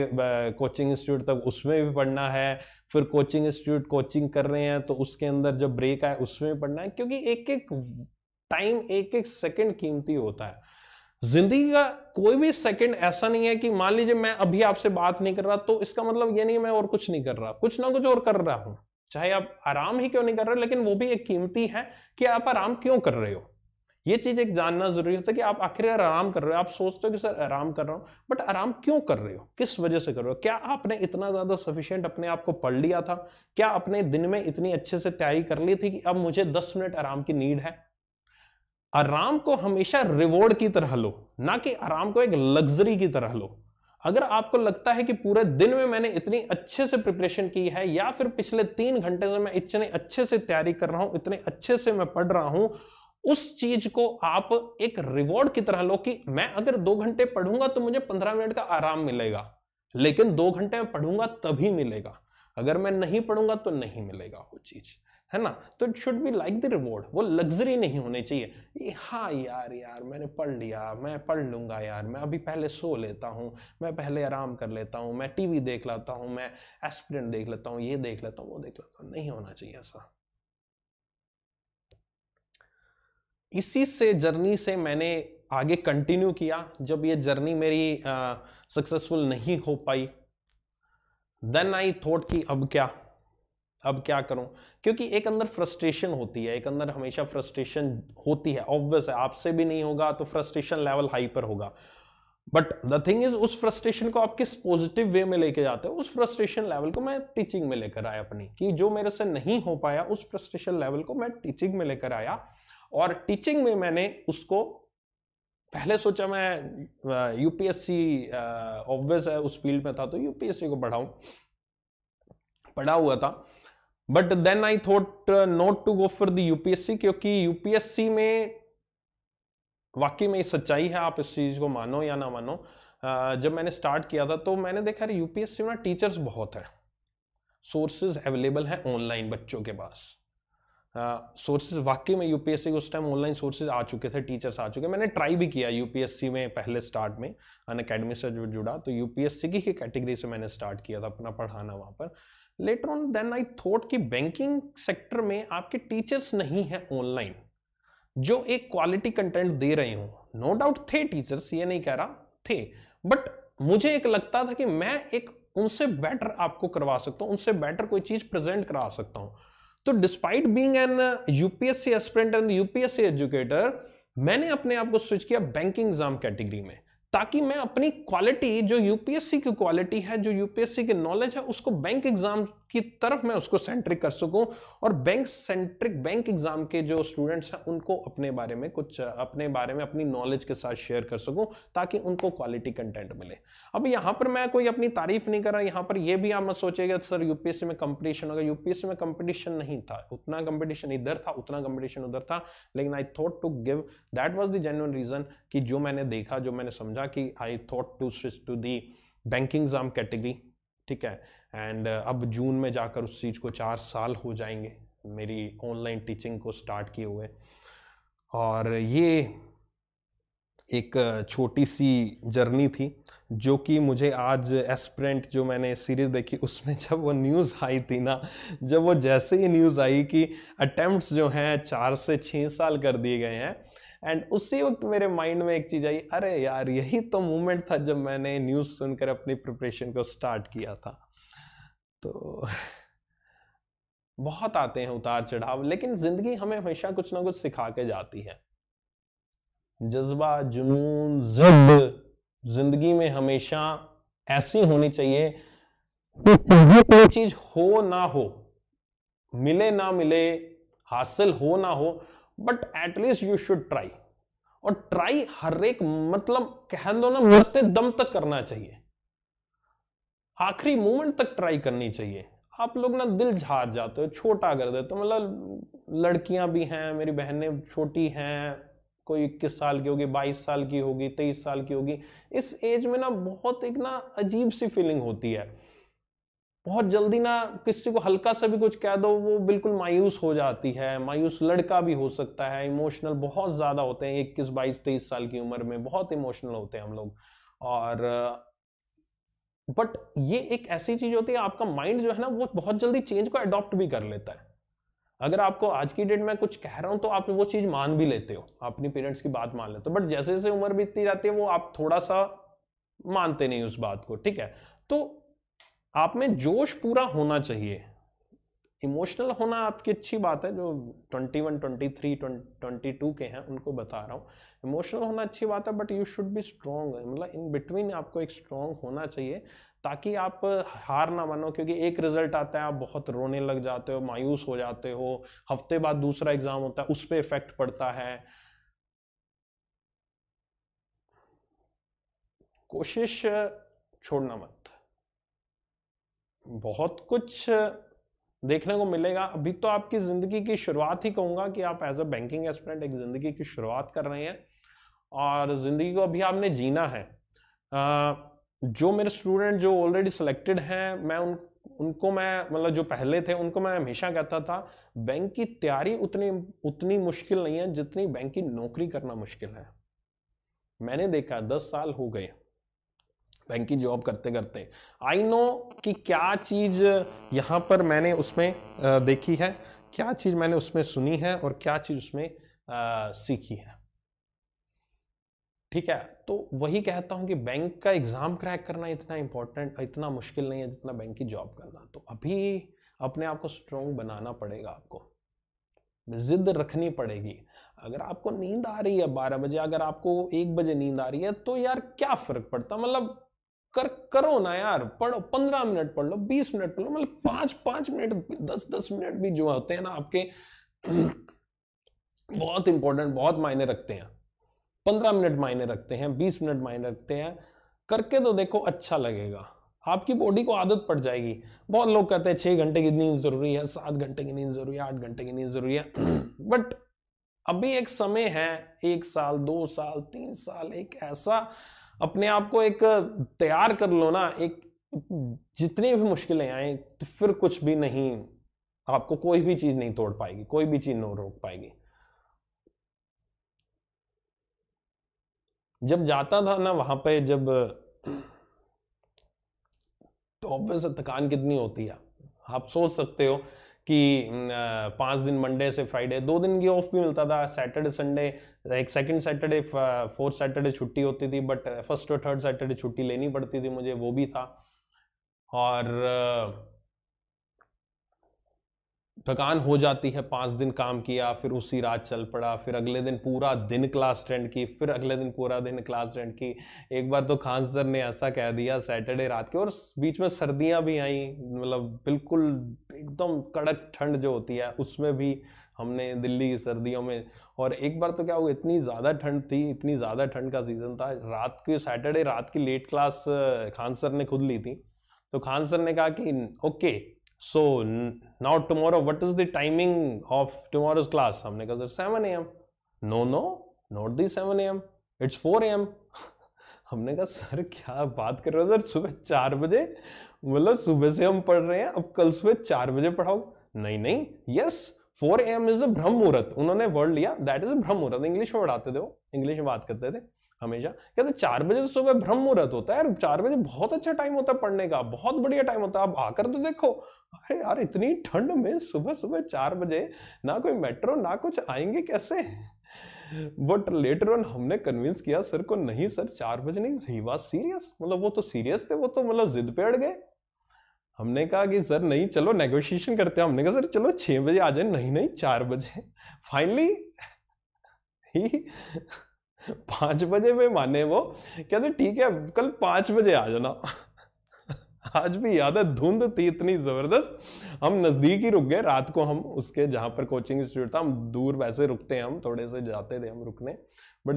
कोचिंग इंस्टीट्यूट तक उसमें भी पढ़ना है फिर कोचिंग इंस्टीट्यूट कोचिंग कर रहे हैं तो उसके अंदर जब ब्रेक आए उसमें भी पढ़ना है क्योंकि एक एक टाइम एक एक सेकंड कीमती होता है जिंदगी का कोई भी सेकंड ऐसा नहीं है कि मान लीजिए मैं अभी आपसे बात नहीं कर रहा तो इसका मतलब ये नहीं मैं और कुछ नहीं कर रहा कुछ ना कुछ और कर रहा हूं चाहे आप आराम ही क्यों नहीं कर रहे लेकिन वो भी एक कीमती है कि आप आराम क्यों कर रहे हो ये चीज एक जानना जरूरी होता है कि आप आखिर आराम कर रहे हो आप सोचते हो कि सर आराम कर रहा हूं बट आराम क्यों कर रहे हो किस वजह से कर रहे हो क्या आपने इतना ज्यादा सफिशियंट अपने आप को पढ़ लिया था क्या आपने दिन में इतनी अच्छे से तैयारी कर ली थी कि अब मुझे दस मिनट आराम की नीड है आराम को हमेशा रिवॉर्ड की तरह लो ना कि आराम को एक लग्जरी की तरह लो अगर आपको लगता है कि पूरे दिन में मैंने इतनी अच्छे से प्रिपरेशन की है या फिर पिछले तीन घंटे से मैं इतने अच्छे से तैयारी कर रहा हूं इतने अच्छे से मैं पढ़ रहा हूं उस चीज को आप एक रिवॉर्ड की तरह लो कि मैं अगर दो घंटे पढ़ूंगा तो मुझे पंद्रह मिनट का आराम मिलेगा लेकिन दो घंटे में पढ़ूंगा तभी मिलेगा अगर मैं नहीं पढ़ूंगा तो नहीं मिलेगा वो चीज़ है ना तो it should be like the reward वो लग्जरी नहीं होनी चाहिए ये हाँ यार यार मैंने पढ़ लिया मैं पढ़ लूँगा यार मैं अभी पहले सो लेता हूँ मैं पहले आराम कर लेता हूँ मैं टीवी देख लेता हूँ मैं एस्पिरेंट देख लेता हूँ ये देख लेता हूँ वो देख लेता हूँ नहीं होना चाहिए ऐसा इसी से जर्नी से मैंने आगे कंटिन्यू किया जब ये जर्नी मेरी सक्सेसफुल नहीं हो पाई देन आई थॉट कि अब क्या अब क्या करूं क्योंकि एक अंदर फ्रस्ट्रेशन होती है एक अंदर हमेशा फ्रस्ट्रेशन होती है ऑब्वियस है आपसे भी नहीं होगा तो फ्रस्ट्रेशन लेवल हाई पर होगा बट द थिंग इज उस फ्रस्ट्रेशन को आप किस पॉजिटिव वे में लेके जाते हो उस फ्रस्ट्रेशन लेवल को मैं टीचिंग में लेकर आया अपनी कि जो मेरे से नहीं हो पाया उस फ्रस्ट्रेशन लेवल को मैं टीचिंग में लेकर आया और टीचिंग में मैंने उसको पहले सोचा मैं यूपीएससी ऑब्वियस है उस फील्ड में था तो यूपीएससी को पढ़ाऊं पढ़ा हुआ था but then I thought not to go for the UPSC क्योंकि यूपीएससी में वाकई में सच्चाई है आप इस चीज को मानो या ना मानो uh, जब मैंने स्टार्ट किया था तो मैंने देखा अरे यूपीएससी में टीचर्स बहुत हैं सोर्सेज अवेलेबल हैं ऑनलाइन बच्चों के पास सोर्सेज uh, वाकई में यूपीएससी उस टाइम ऑनलाइन सोर्सेज आ चुके थे टीचर्स आ चुके मैंने ट्राई भी किया यूपीएससी में पहले स्टार्ट में अन अकेडमी से जुड़ा तो यूपीएससी की कैटेगरी से मैंने स्टार्ट किया था अपना पढ़ाना वहाँ पर later on then I thought कि बैंकिंग सेक्टर में आपके टीचर्स नहीं हैं ऑनलाइन जो एक क्वालिटी कंटेंट दे रहे हो नो डाउट थे टीचर्स ये नहीं कह रहा थे बट मुझे एक लगता था कि मैं एक उनसे बेटर आपको करवा सकता हूँ उनसे बेटर कोई चीज़ प्रेजेंट करा सकता हूँ तो despite being an UPSC aspirant and UPSC educator मैंने अपने आप को स्विच किया बैंकिंग एग्जाम कैटेगरी में ताकि मैं अपनी क्वालिटी जो यूपीएससी की क्वालिटी है जो यूपीएससी की नॉलेज है उसको बैंक एग्जाम की तरफ मैं उसको सेंट्रिक कर सकूं और बैंक सेंट्रिक बैंक एग्जाम के जो स्टूडेंट्स हैं उनको अपने बारे में कुछ अपने बारे में अपनी नॉलेज के साथ शेयर कर सकूं ताकि उनको क्वालिटी कंटेंट मिले अब यहाँ पर मैं कोई अपनी तारीफ नहीं कर रहा यहाँ पर यह भी आप मत सोचेगा सर यूपीएससी में कंपटीशन होगा यूपीएससी में कंपटीशन नहीं था उतना कंपटीशन इधर था उतना कंपटीशन उधर था लेकिन I thought to give that was the genuine reason कि जो मैंने देखा जो मैंने समझा लगा कि I thought to switch to the banking exam category ठीक है एंड uh, अब जून में जाकर उस चीज़ को चार साल हो जाएंगे मेरी ऑनलाइन टीचिंग को स्टार्ट किए हुए और ये एक uh, छोटी सी जर्नी थी जो कि मुझे आज एस्प्रेंट जो मैंने सीरीज़ देखी उसमें जब वो न्यूज़ आई थी ना जब वो जैसे ही न्यूज़ आई कि अटैम्प्ट जो हैं चार से छः साल कर दिए गए हैं एंड उसी वक्त मेरे माइंड में एक चीज़ आई अरे यार यही तो मोमेंट था जब मैंने न्यूज़ सुनकर अपनी प्रिपरेशन को स्टार्ट किया था तो बहुत आते हैं उतार चढ़ाव लेकिन ज़िंदगी हमें हमेशा कुछ ना कुछ सिखा के जाती है जज्बा जुनून जद जिंदगी में हमेशा ऐसी होनी चाहिए कि कोई चीज़ हो ना हो मिले ना मिले हासिल हो ना हो but at least you should try और ट्राई हर एक मतलब कह लो ना हम्म। मरते दम तक करना चाहिए आखिरी मोमेंट तक ट्राई करनी चाहिए आप लोग ना दिल झार जाते हो छोटा कर देते हो तो मतलब लड़कियां भी हैं मेरी बहनें छोटी हैं कोई इक्कीस साल की होगी बाईस साल की होगी तेईस साल की होगी इस एज में ना बहुत एक ना अजीब सी फीलिंग होती है बहुत जल्दी ना किसी को हल्का सा भी कुछ कह दो वो बिल्कुल मायूस हो जाती है मायूस लड़का भी हो सकता है इमोशनल बहुत ज़्यादा होते हैं इक्कीस बाईस तेईस साल की उम्र में बहुत इमोशनल होते हैं हम लोग और बट ये एक ऐसी चीज़ होती है आपका माइंड जो है ना वो बहुत जल्दी चेंज को अडॉप्ट भी कर लेता है अगर आपको आज की डेट में कुछ कह रहा हूँ तो आप वो चीज़ मान भी लेते हो अपनी पेरेंट्स की बात मान लेते हो बट जैसे जैसे उम्र बीतती जाती है वो आप थोड़ा सा मानते नहीं उस बात को ठीक है तो आप में जोश पूरा होना चाहिए इमोशनल होना आपकी अच्छी बात है जो 21, 23, 22 के हैं उनको बता रहा हूँ इमोशनल होना अच्छी बात है but you should be strong मतलब इन बिटवीन आपको एक स्ट्रॉन्ग होना चाहिए ताकि आप हार ना मानो क्योंकि एक रिजल्ट आता है आप बहुत रोने लग जाते हो मायूस हो जाते हो हफ्ते बाद दूसरा एग्जाम होता है उस पर इफेक्ट पड़ता है कोशिश छोड़ना मत बहुत कुछ देखने को मिलेगा अभी तो आपकी ज़िंदगी की शुरुआत ही कहूँगा कि आप एज अ बैंकिंग एस्पिरेंट एक ज़िंदगी की शुरुआत कर रहे हैं और ज़िंदगी को अभी आपने जीना है आ, जो मेरे स्टूडेंट जो ऑलरेडी सिलेक्टेड हैं मैं उन उनको मैं मतलब जो पहले थे उनको मैं हमेशा कहता था बैंक की तैयारी उतनी उतनी मुश्किल नहीं है जितनी बैंक की नौकरी करना मुश्किल है मैंने देखा दस साल हो गए बैंक की जॉब करते करते आई नो कि क्या चीज़ यहाँ पर मैंने उसमें देखी है क्या चीज़ मैंने उसमें सुनी है और क्या चीज़ उसमें सीखी है ठीक है तो वही कहता हूँ कि बैंक का एग्ज़ाम क्रैक करना इतना इम्पोर्टेंट इतना मुश्किल नहीं है जितना बैंक की जॉब करना तो अभी अपने आप को स्ट्रोंग बनाना पड़ेगा आपको जिद रखनी पड़ेगी अगर आपको नींद आ रही है बारह बजे अगर आपको एक बजे नींद आ रही है तो यार क्या फ़र्क पड़ता मतलब कर करो ना यार पढ़ो पंद्रह मिनट पढ़ लो बीस मिनट पढ़ लो मतलब पांच पांच मिनट दस दस मिनट भी जो होते हैं ना आपके बहुत इंपॉर्टेंट बहुत मायने रखते हैं पंद्रह मिनट मायने रखते हैं बीस मिनट मायने रखते हैं करके तो देखो अच्छा लगेगा आपकी बॉडी को आदत पड़ जाएगी बहुत लोग कहते हैं छः घंटे की नींद ज़रूरी है सात घंटे की नींद ज़रूरी है आठ घंटे की नींद ज़रूरी है बट अभी एक समय है एक साल दो साल तीन साल एक ऐसा अपने आप को एक तैयार कर लो ना एक जितनी भी मुश्किलें आए तो फिर कुछ भी नहीं आपको कोई भी चीज़ नहीं तोड़ पाएगी कोई भी चीज़ नहीं रोक पाएगी जब जाता था ना वहां पे जब तो ऑब्वियस थकान कितनी होती है आप सोच सकते हो कि पाँच दिन मंडे से फ्राइडे दो दिन की ऑफ भी मिलता था सैटरडे संडे एक सेकंड सैटरडे फोर्थ सैटरडे छुट्टी होती थी बट फर्स्ट और थर्ड सैटरडे छुट्टी लेनी पड़ती थी मुझे वो भी था और थकान हो जाती है पाँच दिन काम किया फिर उसी रात चल पड़ा फिर अगले दिन पूरा दिन क्लास अटेंड की फिर अगले दिन पूरा दिन क्लास अटेंड की एक बार तो खान सर ने ऐसा कह दिया सैटरडे रात के और बीच में सर्दियां भी आई मतलब बिल्कुल एकदम कड़क ठंड जो होती है उसमें भी हमने दिल्ली की सर्दियों में और एक बार तो क्या हुआ इतनी ज़्यादा ठंड थी इतनी ज़्यादा ठंड का सीज़न था रात के सैटरडे रात की लेट क्लास खान सर ने खुद ली थी तो खान सर ने कहा कि okay so now tomorrow, what is the timing of tomorrow's class हमने कहा sir no no not the seven A M it's four A M हमने कहा सर क्या बात कर रहे हो सर सुबह चार बजे बोलो मतलब सुबह से हम पढ़ रहे हैं अब कल सुबह चार बजे पढ़ाओ नहीं नहीं yes four A M is a ब्रह्म मुहूर्त उन्होंने वर्ड लिया दैट इज अ ब्रह्म मुहूर्त इंग्लिश में पढ़ाते थे वो इंग्लिश में बात करते थे हमेशा कहते चार बजे तो सुबह ब्रह्म मुहूर्त होता है यार चार बजे बहुत अच्छा टाइम होता है पढ़ने का बहुत बढ़िया टाइम होता है आप आकर तो देखो अरे यार इतनी ठंड में सुबह सुबह चार बजे ना कोई मेट्रो ना कुछ आएंगे कैसे बट लेटर ऑन हमने कन्विंस किया सर को नहीं सर चार बजे नहीं सही बात सीरियस मतलब वो तो सीरियस थे वो तो मतलब जिद पे अड़ गए हमने कहा कि सर नहीं चलो नेगोशिएशन करते हैं हमने कहा सर चलो छः बजे आ जाए नहीं नहीं चार बजे फाइनली पाँच बजे में माने वो कहते ठीक है कल पाँच बजे आ जाना आज भी याद है धुंध थी इतनी जबरदस्त हम नजदीक ही रुक गए रात को हम उसके जहां पर कोचिंग इंस्टीट्यूट था हम दूर वैसे रुकते हैं हम थोड़े से जाते थे हम रुकने बट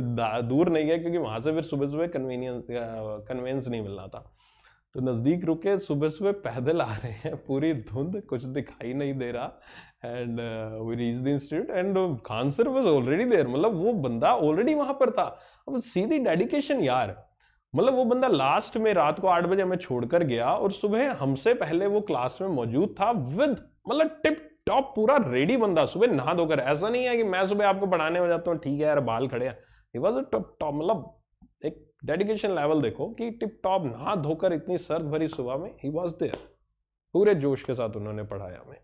दूर नहीं गए क्योंकि वहां से फिर सुबह सुबह कन्वीनियंस कन्वेंस नहीं मिलना था तो नज़दीक रुके सुबह सुबह पैदल आ रहे हैं पूरी धुंध कुछ दिखाई नहीं दे रहा and we reach the institute and Khan sir was already there मतलब वो बंदा ऑलरेडी वहाँ पर था अब सीधी डेडिकेशन यार मतलब वो बंदा लास्ट में रात को आठ बजे हमें छोड़कर गया और सुबह हमसे पहले वो क्लास में मौजूद था विद मतलब टिप टॉप पूरा रेडी बंदा सुबह नहा धोकर ऐसा नहीं है कि मैं सुबह आपको पढ़ाने में जाता हूँ ठीक है यार बाल खड़े हैं वॉज टॉप टॉप मतलब एक डेडिकेशन लेवल देखो कि टिप टॉप नहा धोकर इतनी सर्द भरी सुबह में ही वॉज देयर पूरे जोश के साथ उन्होंने पढ़ाया हमें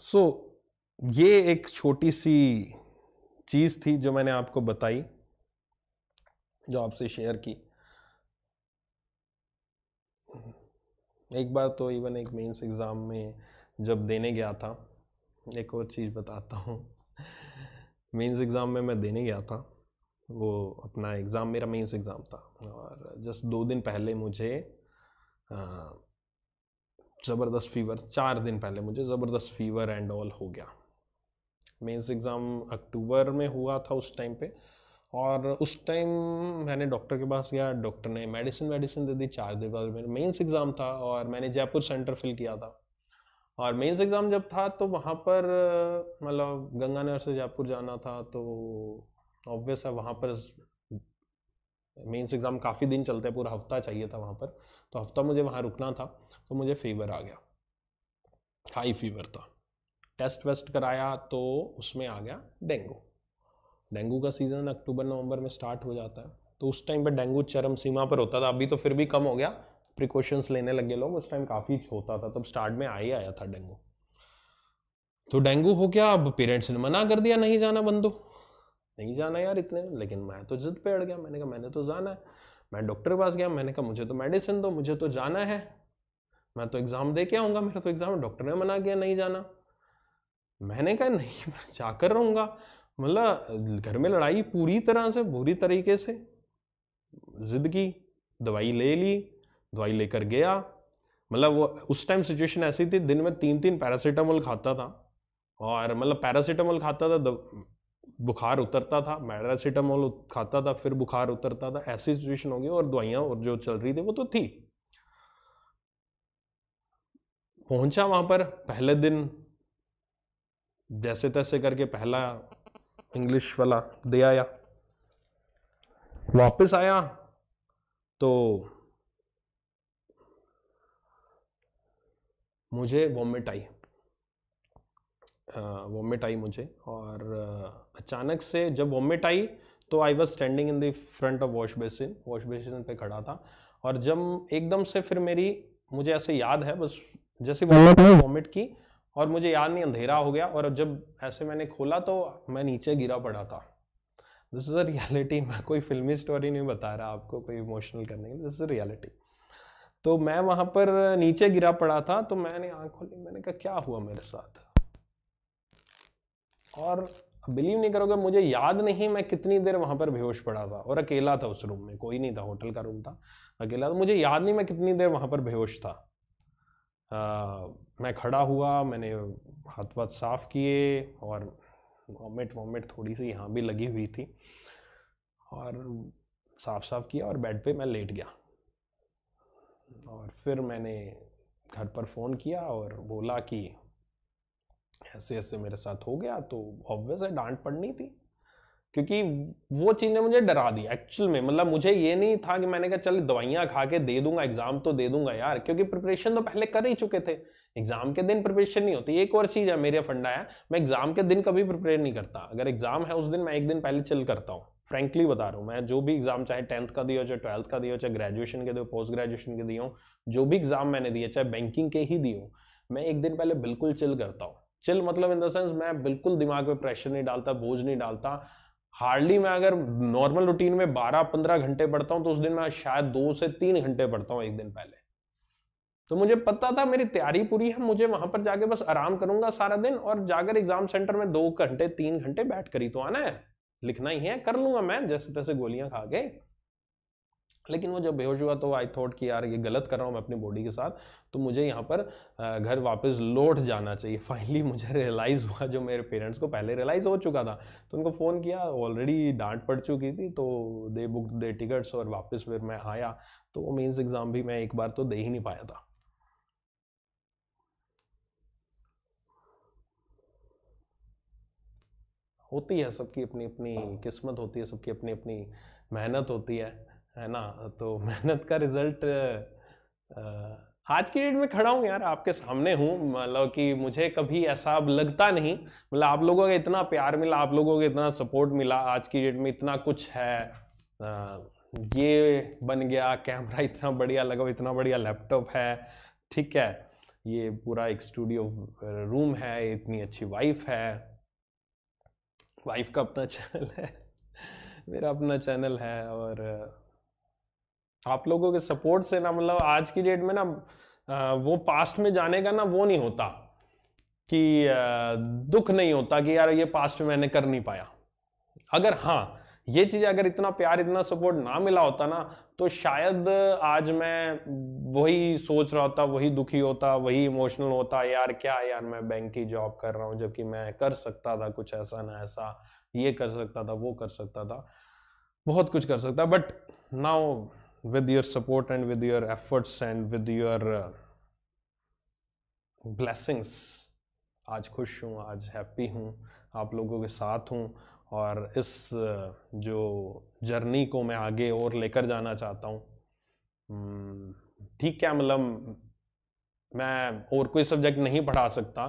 सो so, ये एक छोटी सी चीज़ थी जो मैंने आपको बताई जो आपसे शेयर की एक बार तो इवन एक मेंस एग्ज़ाम में जब देने गया था एक और चीज़ बताता हूँ मेंस एग्ज़ाम में मैं देने गया था वो अपना एग्ज़ाम मेरा मेंस एग्ज़ाम था और जस्ट दो दिन पहले मुझे ज़बरदस्त फीवर चार दिन पहले मुझे ज़बरदस्त फीवर एंड ऑल हो गया मेंस एग्ज़ाम अक्टूबर में हुआ था उस टाइम पे और उस टाइम मैंने डॉक्टर के पास गया डॉक्टर ने मेडिसिन मेडिसिन दे दी चार दिन बाद मेरा मेंस एग्ज़ाम था और मैंने जयपुर सेंटर फिल किया था और मेंस एग्ज़ाम जब था तो वहाँ पर मतलब गंगानगर से जयपुर जाना था तो ऑब्वियस है वहाँ पर मेंस एग्ज़ाम काफ़ी दिन चलते पूरा हफ्ता चाहिए था वहाँ पर तो हफ्ता मुझे वहाँ रुकना था तो मुझे फीवर आ गया हाई फीवर था टेस्ट वेस्ट कराया तो उसमें आ गया डेंगू डेंगू का सीज़न अक्टूबर नवंबर में स्टार्ट हो जाता है तो उस टाइम पे डेंगू चरम सीमा पर होता था अभी तो फिर भी कम हो गया प्रिकॉशंस लेने लगे लोग उस टाइम काफ़ी होता था तब स्टार्ट में आ ही आया था डेंगू तो डेंगू हो गया अब पेरेंट्स ने मना कर दिया नहीं जाना बंदो नहीं जाना यार इतने लेकिन मैं तो जिद पे अड़ गया मैंने कहा मैंने तो जाना है मैं डॉक्टर के पास गया मैंने कहा मुझे तो मेडिसिन दो मुझे तो जाना है मैं तो एग्ज़ाम दे के आऊँगा मेरा तो एग्ज़ाम डॉक्टर ने मना किया नहीं जाना मैंने कहा नहीं मैं जाकर रहूँगा मतलब घर में लड़ाई पूरी तरह से बुरी तरीके से ज़िद की दवाई ले ली दवाई लेकर गया मतलब वो उस टाइम सिचुएशन ऐसी थी दिन में तीन तीन पैरासीटामोल खाता था और मतलब पैरासीटामोल खाता था बुखार उतरता था पैरासीटामोल खाता था फिर बुखार उतरता था ऐसी सिचुएशन हो गई और दवाइयाँ और जो चल रही थी वो तो थी पहुंचा वहाँ पर पहले दिन जैसे तैसे करके पहला इंग्लिश वाला दे आया वापस आया तो मुझे वॉमिट आई वॉमिट आई मुझे और अचानक से जब वॉमिट आई तो I was standing in the front of wash basin wash basin पे खड़ा था और जब एकदम से फिर मेरी मुझे ऐसे याद है बस जैसे वॉमिट हम्म। वॉमिट की और मुझे याद नहीं अंधेरा हो गया और जब ऐसे मैंने खोला तो मैं नीचे गिरा पड़ा था दिस इज़ अ रियलिटी मैं कोई फिल्मी स्टोरी नहीं बता रहा आपको कोई इमोशनल करने की दिस इज़ अ रियलिटी तो मैं वहाँ पर नीचे गिरा पड़ा था तो मैंने आँख खोली मैंने कहा क्या हुआ मेरे साथ और बिलीव नहीं करोगे मुझे याद नहीं मैं कितनी देर वहाँ पर बेहोश पड़ा था और अकेला था उस रूम में कोई नहीं था होटल का रूम था अकेला था मुझे याद नहीं मैं कितनी देर वहाँ पर बेहोश था मैं खड़ा हुआ मैंने हाथ पाथ साफ़ किए और वॉमिट वॉमिट थोड़ी सी यहाँ भी लगी हुई थी और साफ साफ किया और बेड पे मैं लेट गया और फिर मैंने घर पर फ़ोन किया और बोला कि ऐसे ऐसे मेरे साथ हो गया तो ऑब्वियस है डांट पड़नी थी क्योंकि वो चीज़ ने मुझे डरा दिया एक्चुअल में मतलब मुझे ये नहीं था कि मैंने कहा चल दवाइयाँ खा के दे दूंगा एग्ज़ाम तो दे दूंगा यार क्योंकि प्रिपरेशन तो पहले कर ही चुके थे एग्ज़ाम के दिन प्रिपरेशन नहीं होती एक और चीज़ है मेरे फंडा है मैं एग्ज़ाम के दिन कभी प्रिपेयर नहीं करता अगर एग्ज़ाम है उस दिन मैं एक दिन पहले चिल करता हूँ फ्रैंकली बता रहा हूँ मैं जो भी एग्ज़ाम चाहे टेंथ का दिया हो चाहे ट्वेल्थ का दिया चाहे ग्रेजुएशन के दियो पोस्ट ग्रेजुएशन के दियो जो भी एग्ज़ाम मैंने दिए चाहे बैंकिंग के ही दियो मैं एक दिन पहले बिल्कुल चिल करता हूँ चिल मतलब इन द सेंस मैं बिल्कुल दिमाग पे प्रेशर नहीं डालता बोझ नहीं डालता हार्डली मैं अगर नॉर्मल रूटीन में 12-15 घंटे पढ़ता हूँ तो उस दिन मैं शायद दो से तीन घंटे पढ़ता हूँ एक दिन पहले तो मुझे पता था मेरी तैयारी पूरी है मुझे वहां पर जाके बस आराम करूंगा सारा दिन और जाकर एग्जाम सेंटर में दो घंटे तीन घंटे बैठ कर ही तो आना है लिखना ही है कर लूंगा मैं जैसे तैसे गोलियां खा के लेकिन वो जब बेहोश हुआ तो आई थॉट कि यार ये गलत कर रहा हूँ मैं अपनी बॉडी के साथ तो मुझे यहाँ पर घर वापस लौट जाना चाहिए फाइनली मुझे रियलाइज़ हुआ जो मेरे पेरेंट्स को पहले रियलाइज़ हो चुका था तो उनको फ़ोन किया ऑलरेडी डांट पड़ चुकी थी तो दे बुक दे टिकट्स और वापस फिर मैं आया तो वो मेन्स एग्ज़ाम भी मैं एक बार तो दे ही नहीं पाया था होती है सबकी अपनी अपनी हाँ। किस्मत होती है सबकी अपनी अपनी मेहनत होती है है ना तो मेहनत का रिज़ल्ट आज की डेट में खड़ा हूँ यार आपके सामने हूँ मतलब कि मुझे कभी ऐसा लगता नहीं मतलब आप लोगों का इतना प्यार मिला आप लोगों को इतना सपोर्ट मिला आज की डेट में इतना कुछ है ये बन गया कैमरा इतना बढ़िया लगा इतना बढ़िया लैपटॉप है ठीक है ये पूरा एक स्टूडियो रूम है इतनी अच्छी वाइफ है वाइफ का अपना चैनल है मेरा अपना चैनल है और आप लोगों के सपोर्ट से ना मतलब आज की डेट में ना वो पास्ट में जाने का ना वो नहीं होता कि दुख नहीं होता कि यार ये पास्ट में मैंने कर नहीं पाया अगर हाँ ये चीज़ अगर इतना प्यार इतना सपोर्ट ना मिला होता ना तो शायद आज मैं वही सोच रहा होता वही दुखी होता वही इमोशनल होता यार क्या यार मैं बैंक की जॉब कर रहा हूँ जबकि मैं कर सकता था कुछ ऐसा ना ऐसा ये कर सकता था वो कर सकता था बहुत कुछ कर सकता but now with your support and with your efforts and with your uh, blessings आज खुश हूँ आज हैप्पी हूँ आप लोगों के साथ हूँ और इस uh, जो जर्नी को मैं आगे और लेकर जाना चाहता हूँ hmm, ठीक क्या मतलब मैं और कोई सब्जेक्ट नहीं पढ़ा सकता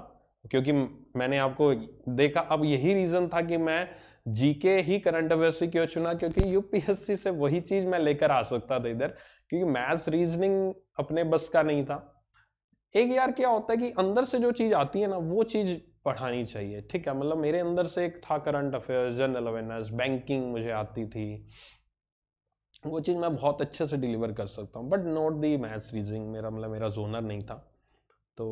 क्योंकि मैंने आपको देखा अब यही रीज़न था कि मैं जीके ही करंट अफेयर्स ही क्यों चुना क्योंकि यूपीएससी से वही चीज मैं लेकर आ सकता था इधर क्योंकि मैथ्स रीजनिंग अपने बस का नहीं था एक यार क्या होता है कि अंदर से जो चीज़ आती है ना वो चीज़ पढ़ानी चाहिए ठीक है मतलब मेरे अंदर से एक था current affairs general awareness banking मुझे आती थी वो चीज़ मैं बहुत अच्छे से डिलीवर कर सकता हूँ but not the maths reasoning मेरा मतलब मेरा जोनर नहीं था तो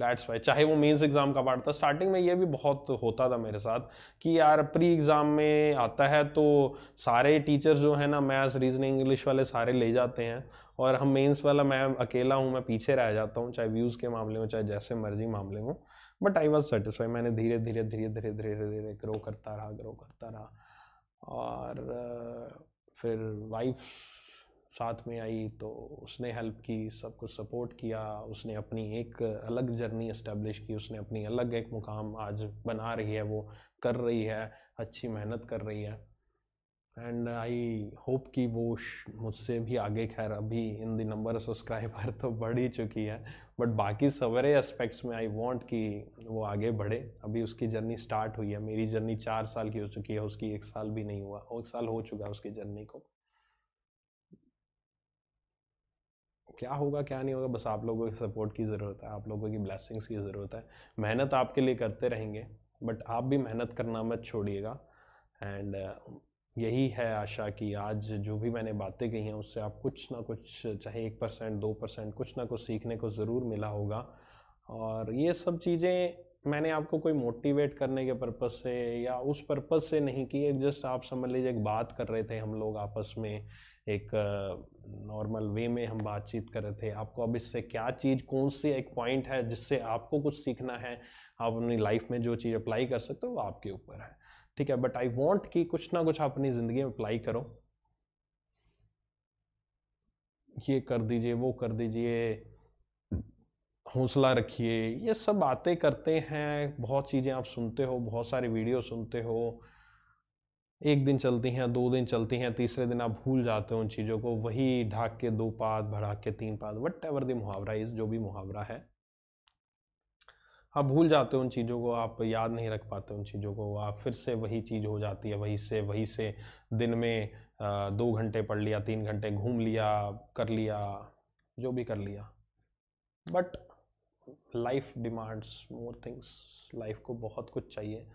दैट्स वाई चाहे वो मेंस एग्ज़ाम का पार्ट था स्टार्टिंग में ये भी बहुत होता था मेरे साथ कि यार प्री एग्ज़ाम में आता है तो सारे टीचर्स जो है ना मैथ्स रीजनिंग इंग्लिश वाले सारे ले जाते हैं और हम मेंस वाला मैं अकेला हूँ मैं पीछे रह जाता हूँ चाहे व्यूज़ के मामले में चाहे जैसे मर्जी मामले हों बट आई वॉज सेटिस्फाई मैंने धीरे धीरे धीरे धीरे धीरे धीरे ग्रो करता रहा ग्रो करता रहा और फिर वाइफ साथ में आई तो उसने हेल्प की सब कुछ सपोर्ट किया उसने अपनी एक अलग जर्नी इस्टेब्लिश की उसने अपनी अलग एक मुकाम आज बना रही है वो कर रही है अच्छी मेहनत कर रही है एंड आई होप कि वो मुझसे भी आगे खैर अभी इन द नंबर सब्सक्राइबर तो बढ़ ही चुकी है बट बाकी सवेरे एस्पेक्ट्स में आई वॉन्ट कि वो आगे बढ़े अभी उसकी जर्नी स्टार्ट हुई है मेरी जर्नी चार साल की हो चुकी है उसकी एक साल भी नहीं हुआ एक साल हो चुका है उसकी जर्नी को क्या होगा क्या नहीं होगा बस आप लोगों के सपोर्ट की ज़रूरत है आप लोगों की ब्लेसिंग्स की ज़रूरत है मेहनत आपके लिए करते रहेंगे बट आप भी मेहनत करना मत छोड़िएगा एंड यही है आशा कि आज जो भी मैंने बातें कही हैं उससे आप कुछ ना कुछ चाहे एक परसेंट दो परसेंट कुछ ना कुछ सीखने को ज़रूर मिला होगा और ये सब चीज़ें मैंने आपको कोई मोटिवेट करने के पर्पज़ से या उस पर्पज़ से नहीं की है जस्ट आप समझ लीजिए एक बात कर रहे थे हम लोग आपस में एक नॉर्मल वे में हम बातचीत कर रहे थे आपको अब इससे क्या चीज़ कौन सी एक पॉइंट है जिससे आपको कुछ सीखना है आप अपनी लाइफ में जो चीज़ अप्लाई कर सकते हो वो आपके ऊपर है ठीक है बट आई वॉन्ट कि कुछ ना कुछ आप अपनी ज़िंदगी में अप्लाई करो ये कर दीजिए वो कर दीजिए हौसला रखिए ये सब बातें करते हैं बहुत चीज़ें आप सुनते हो बहुत सारी वीडियो सुनते हो एक दिन चलती हैं दो दिन चलती हैं तीसरे दिन आप भूल जाते हो उन चीज़ों को वही ढाक के दो पात भड़ाक के तीन पात वट एवर दी मुहावरा इस जो भी मुहावरा है आप भूल जाते हो उन चीज़ों को आप याद नहीं रख पाते उन चीज़ों को आप फिर से वही चीज़ हो जाती है वही से वही से दिन में दो घंटे पढ़ लिया तीन घंटे घूम लिया कर लिया जो भी कर लिया but life demands more things life को बहुत कुछ चाहिए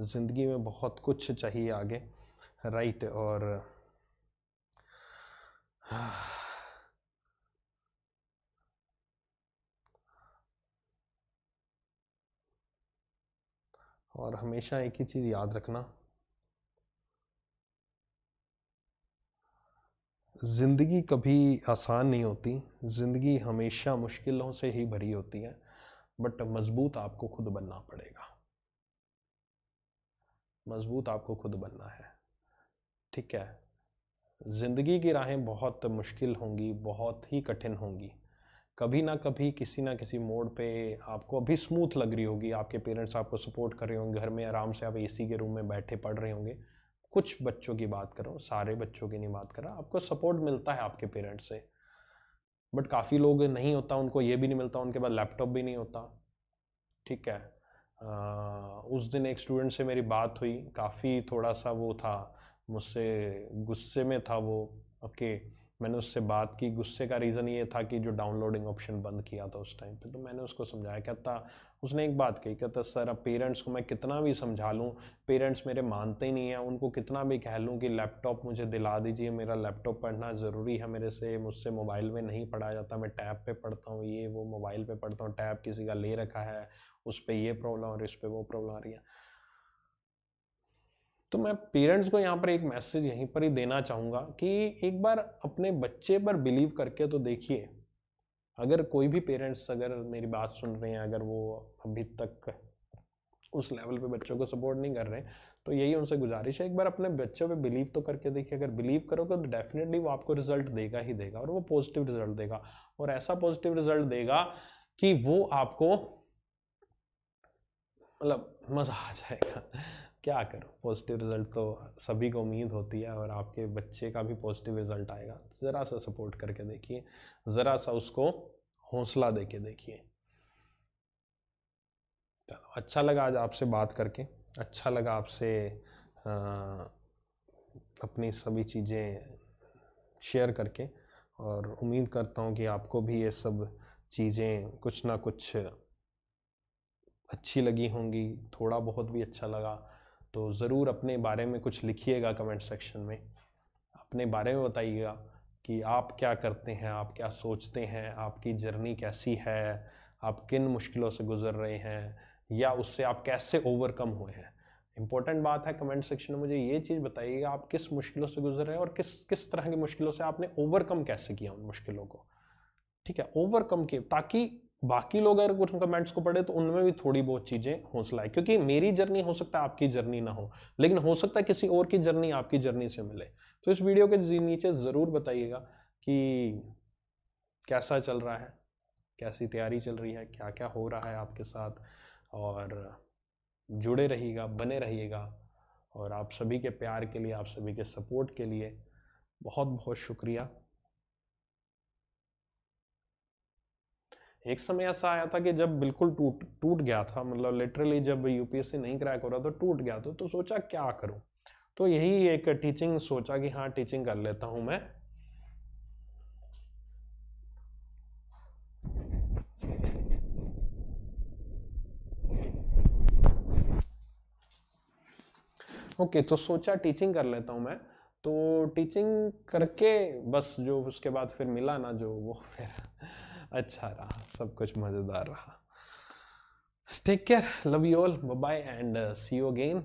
ज़िंदगी में बहुत कुछ चाहिए आगे right और और हमेशा एक ही चीज़ याद रखना ज़िंदगी कभी आसान नहीं होती ज़िंदगी हमेशा मुश्किलों से ही भरी होती है बट मज़बूत आपको खुद बनना पड़ेगा मज़बूत आपको खुद बनना है ठीक है ज़िंदगी की राहें बहुत मुश्किल होंगी बहुत ही कठिन होंगी कभी ना कभी किसी ना किसी मोड़ पे आपको अभी स्मूथ लग रही होगी आपके पेरेंट्स आपको सपोर्ट कर रहे होंगे घर में आराम से आप एसी के रूम में बैठे पढ़ रहे होंगे कुछ बच्चों की बात करो सारे बच्चों की नहीं बात कर रहा आपको सपोर्ट मिलता है आपके पेरेंट्स से बट काफ़ी लोग नहीं होता उनको ये भी नहीं मिलता उनके पास लैपटॉप भी नहीं होता ठीक है आ, उस दिन एक स्टूडेंट से मेरी बात हुई काफ़ी थोड़ा सा वो था मुझसे गुस्से में था वो ओके मैंने उससे बात की गुस्से का रीज़न ये था कि जो डाउनलोडिंग ऑप्शन बंद किया था उस टाइम पे तो मैंने उसको समझाया कहता उसने एक बात कही कहता सर अब पेरेंट्स को मैं कितना भी समझा लूँ पेरेंट्स मेरे मानते नहीं हैं उनको कितना भी कह लूँ कि लैपटॉप मुझे दिला दीजिए मेरा लैपटॉप पढ़ना ज़रूरी है मेरे से मुझसे मोबाइल में नहीं पढ़ा जाता मैं टैब पर पढ़ता हूँ ये वो मोबाइल पर पढ़ता हूँ टैब किसी का ले रखा है उस पर ये प्रॉब्लम और इस पर वो प्रॉब्लम आ रही है तो मैं पेरेंट्स को यहाँ पर एक मैसेज यहीं पर ही देना चाहूँगा कि एक बार अपने बच्चे पर बिलीव करके तो देखिए अगर कोई भी पेरेंट्स अगर मेरी बात सुन रहे हैं अगर वो अभी तक उस लेवल पे बच्चों को सपोर्ट नहीं कर रहे तो यही उनसे गुजारिश है एक बार अपने बच्चों पे बिलीव तो करके देखिए अगर बिलीव करोगे तो डेफिनेटली वो आपको रिजल्ट देगा ही देगा और वो पॉजिटिव रिजल्ट देगा और ऐसा पॉजिटिव रिजल्ट देगा कि वो आपको मतलब मज़ा आ जाएगा क्या करूँ पॉजिटिव रिज़ल्ट तो सभी को उम्मीद होती है और आपके बच्चे का भी पॉजिटिव रिज़ल्ट आएगा ज़रा सा सपोर्ट करके देखिए ज़रा सा उसको हौसला दे के देखिए चलो अच्छा लगा आज आपसे बात करके अच्छा लगा आपसे अपनी सभी चीज़ें शेयर करके और उम्मीद करता हूँ कि आपको भी ये सब चीज़ें कुछ ना कुछ अच्छी लगी होंगी थोड़ा बहुत भी अच्छा लगा तो ज़रूर अपने बारे में कुछ लिखिएगा कमेंट सेक्शन में अपने बारे में बताइएगा कि आप क्या करते हैं आप क्या सोचते हैं आपकी जर्नी कैसी है आप किन मुश्किलों से गुज़र रहे हैं या उससे आप कैसे ओवरकम हुए हैं इंपॉर्टेंट बात है कमेंट सेक्शन में मुझे ये चीज़ बताइएगा आप किस मुश्किलों से गुजर रहे हैं और किस किस तरह की मुश्किलों से आपने ओवरकम कैसे किया उन मुश्किलों को ठीक है ओवरकम किए ताकि बाकी लोग अगर कुछ कमेंट्स को पढ़े तो उनमें भी थोड़ी बहुत चीज़ें हौसला है क्योंकि मेरी जर्नी हो सकता है आपकी जर्नी ना हो लेकिन हो सकता है किसी और की जर्नी आपकी जर्नी से मिले तो इस वीडियो के नीचे ज़रूर बताइएगा कि कैसा चल रहा है कैसी तैयारी चल रही है क्या क्या हो रहा है आपके साथ और जुड़े रहिएगा बने रहिएगा और आप सभी के प्यार के लिए आप सभी के सपोर्ट के लिए बहुत बहुत शुक्रिया एक समय ऐसा आया था कि जब बिल्कुल टूट टूट गया था मतलब लिटरली जब यूपीएससी नहीं क्रैक हो रहा था टूट गया था तो सोचा क्या करूं तो यही एक टीचिंग सोचा कि हाँ टीचिंग कर लेता हूं मैं ओके okay, तो सोचा टीचिंग कर लेता हूं मैं तो टीचिंग करके बस जो उसके बाद फिर मिला ना जो वो फिर अच्छा रहा सब कुछ मज़ेदार रहा take care love you all bye and see you again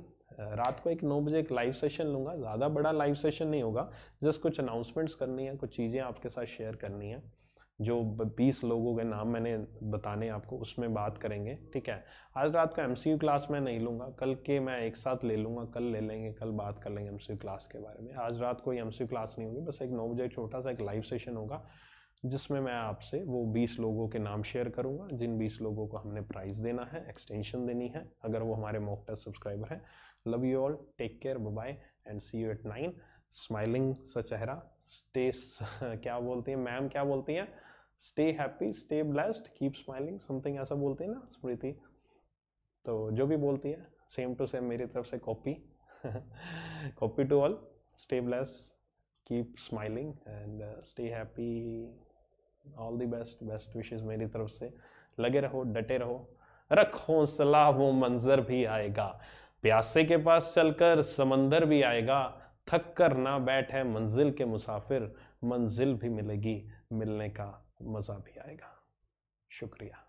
रात को एक नौ बजे एक लाइव सेशन लूँगा ज़्यादा बड़ा लाइव सेशन नहीं होगा जस्ट कुछ अनाउंसमेंट्स करनी है कुछ चीज़ें आपके साथ शेयर करनी है जो बीस लोगों के नाम मैंने बताने आपको उसमें बात करेंगे ठीक है आज रात को यू क्लास मैं नहीं लूँगा कल के मैं एक साथ ले लूँगा कल ले लेंगे कल बात कर लेंगे यू क्लास के बारे में आज रात कोई यू क्लास नहीं होगी बस एक नौ बजे छोटा सा एक लाइव सेशन होगा जिसमें मैं आपसे वो 20 लोगों के नाम शेयर करूंगा जिन 20 लोगों को हमने प्राइज़ देना है एक्सटेंशन देनी है अगर वो हमारे मोकटा सब्सक्राइबर हैं love you all take care bye and see you at nine smiling स चेहरा स्टे क्या बोलती हैं मैम क्या बोलती हैं stay happy stay blessed keep smiling something ऐसा बोलती है ना स्मृति तो जो भी बोलती है सेम टू सेम मेरी तरफ से copy copy to all stay blessed keep smiling and uh, stay happy all the best best विशेष मेरी तरफ से लगे रहो डटे रहो रख हौसला वो मंजर भी आएगा प्यासे के पास चलकर समंदर भी आएगा थक कर ना बैठ है मंजिल के मुसाफिर मंजिल भी मिलेगी मिलने का मज़ा भी आएगा शुक्रिया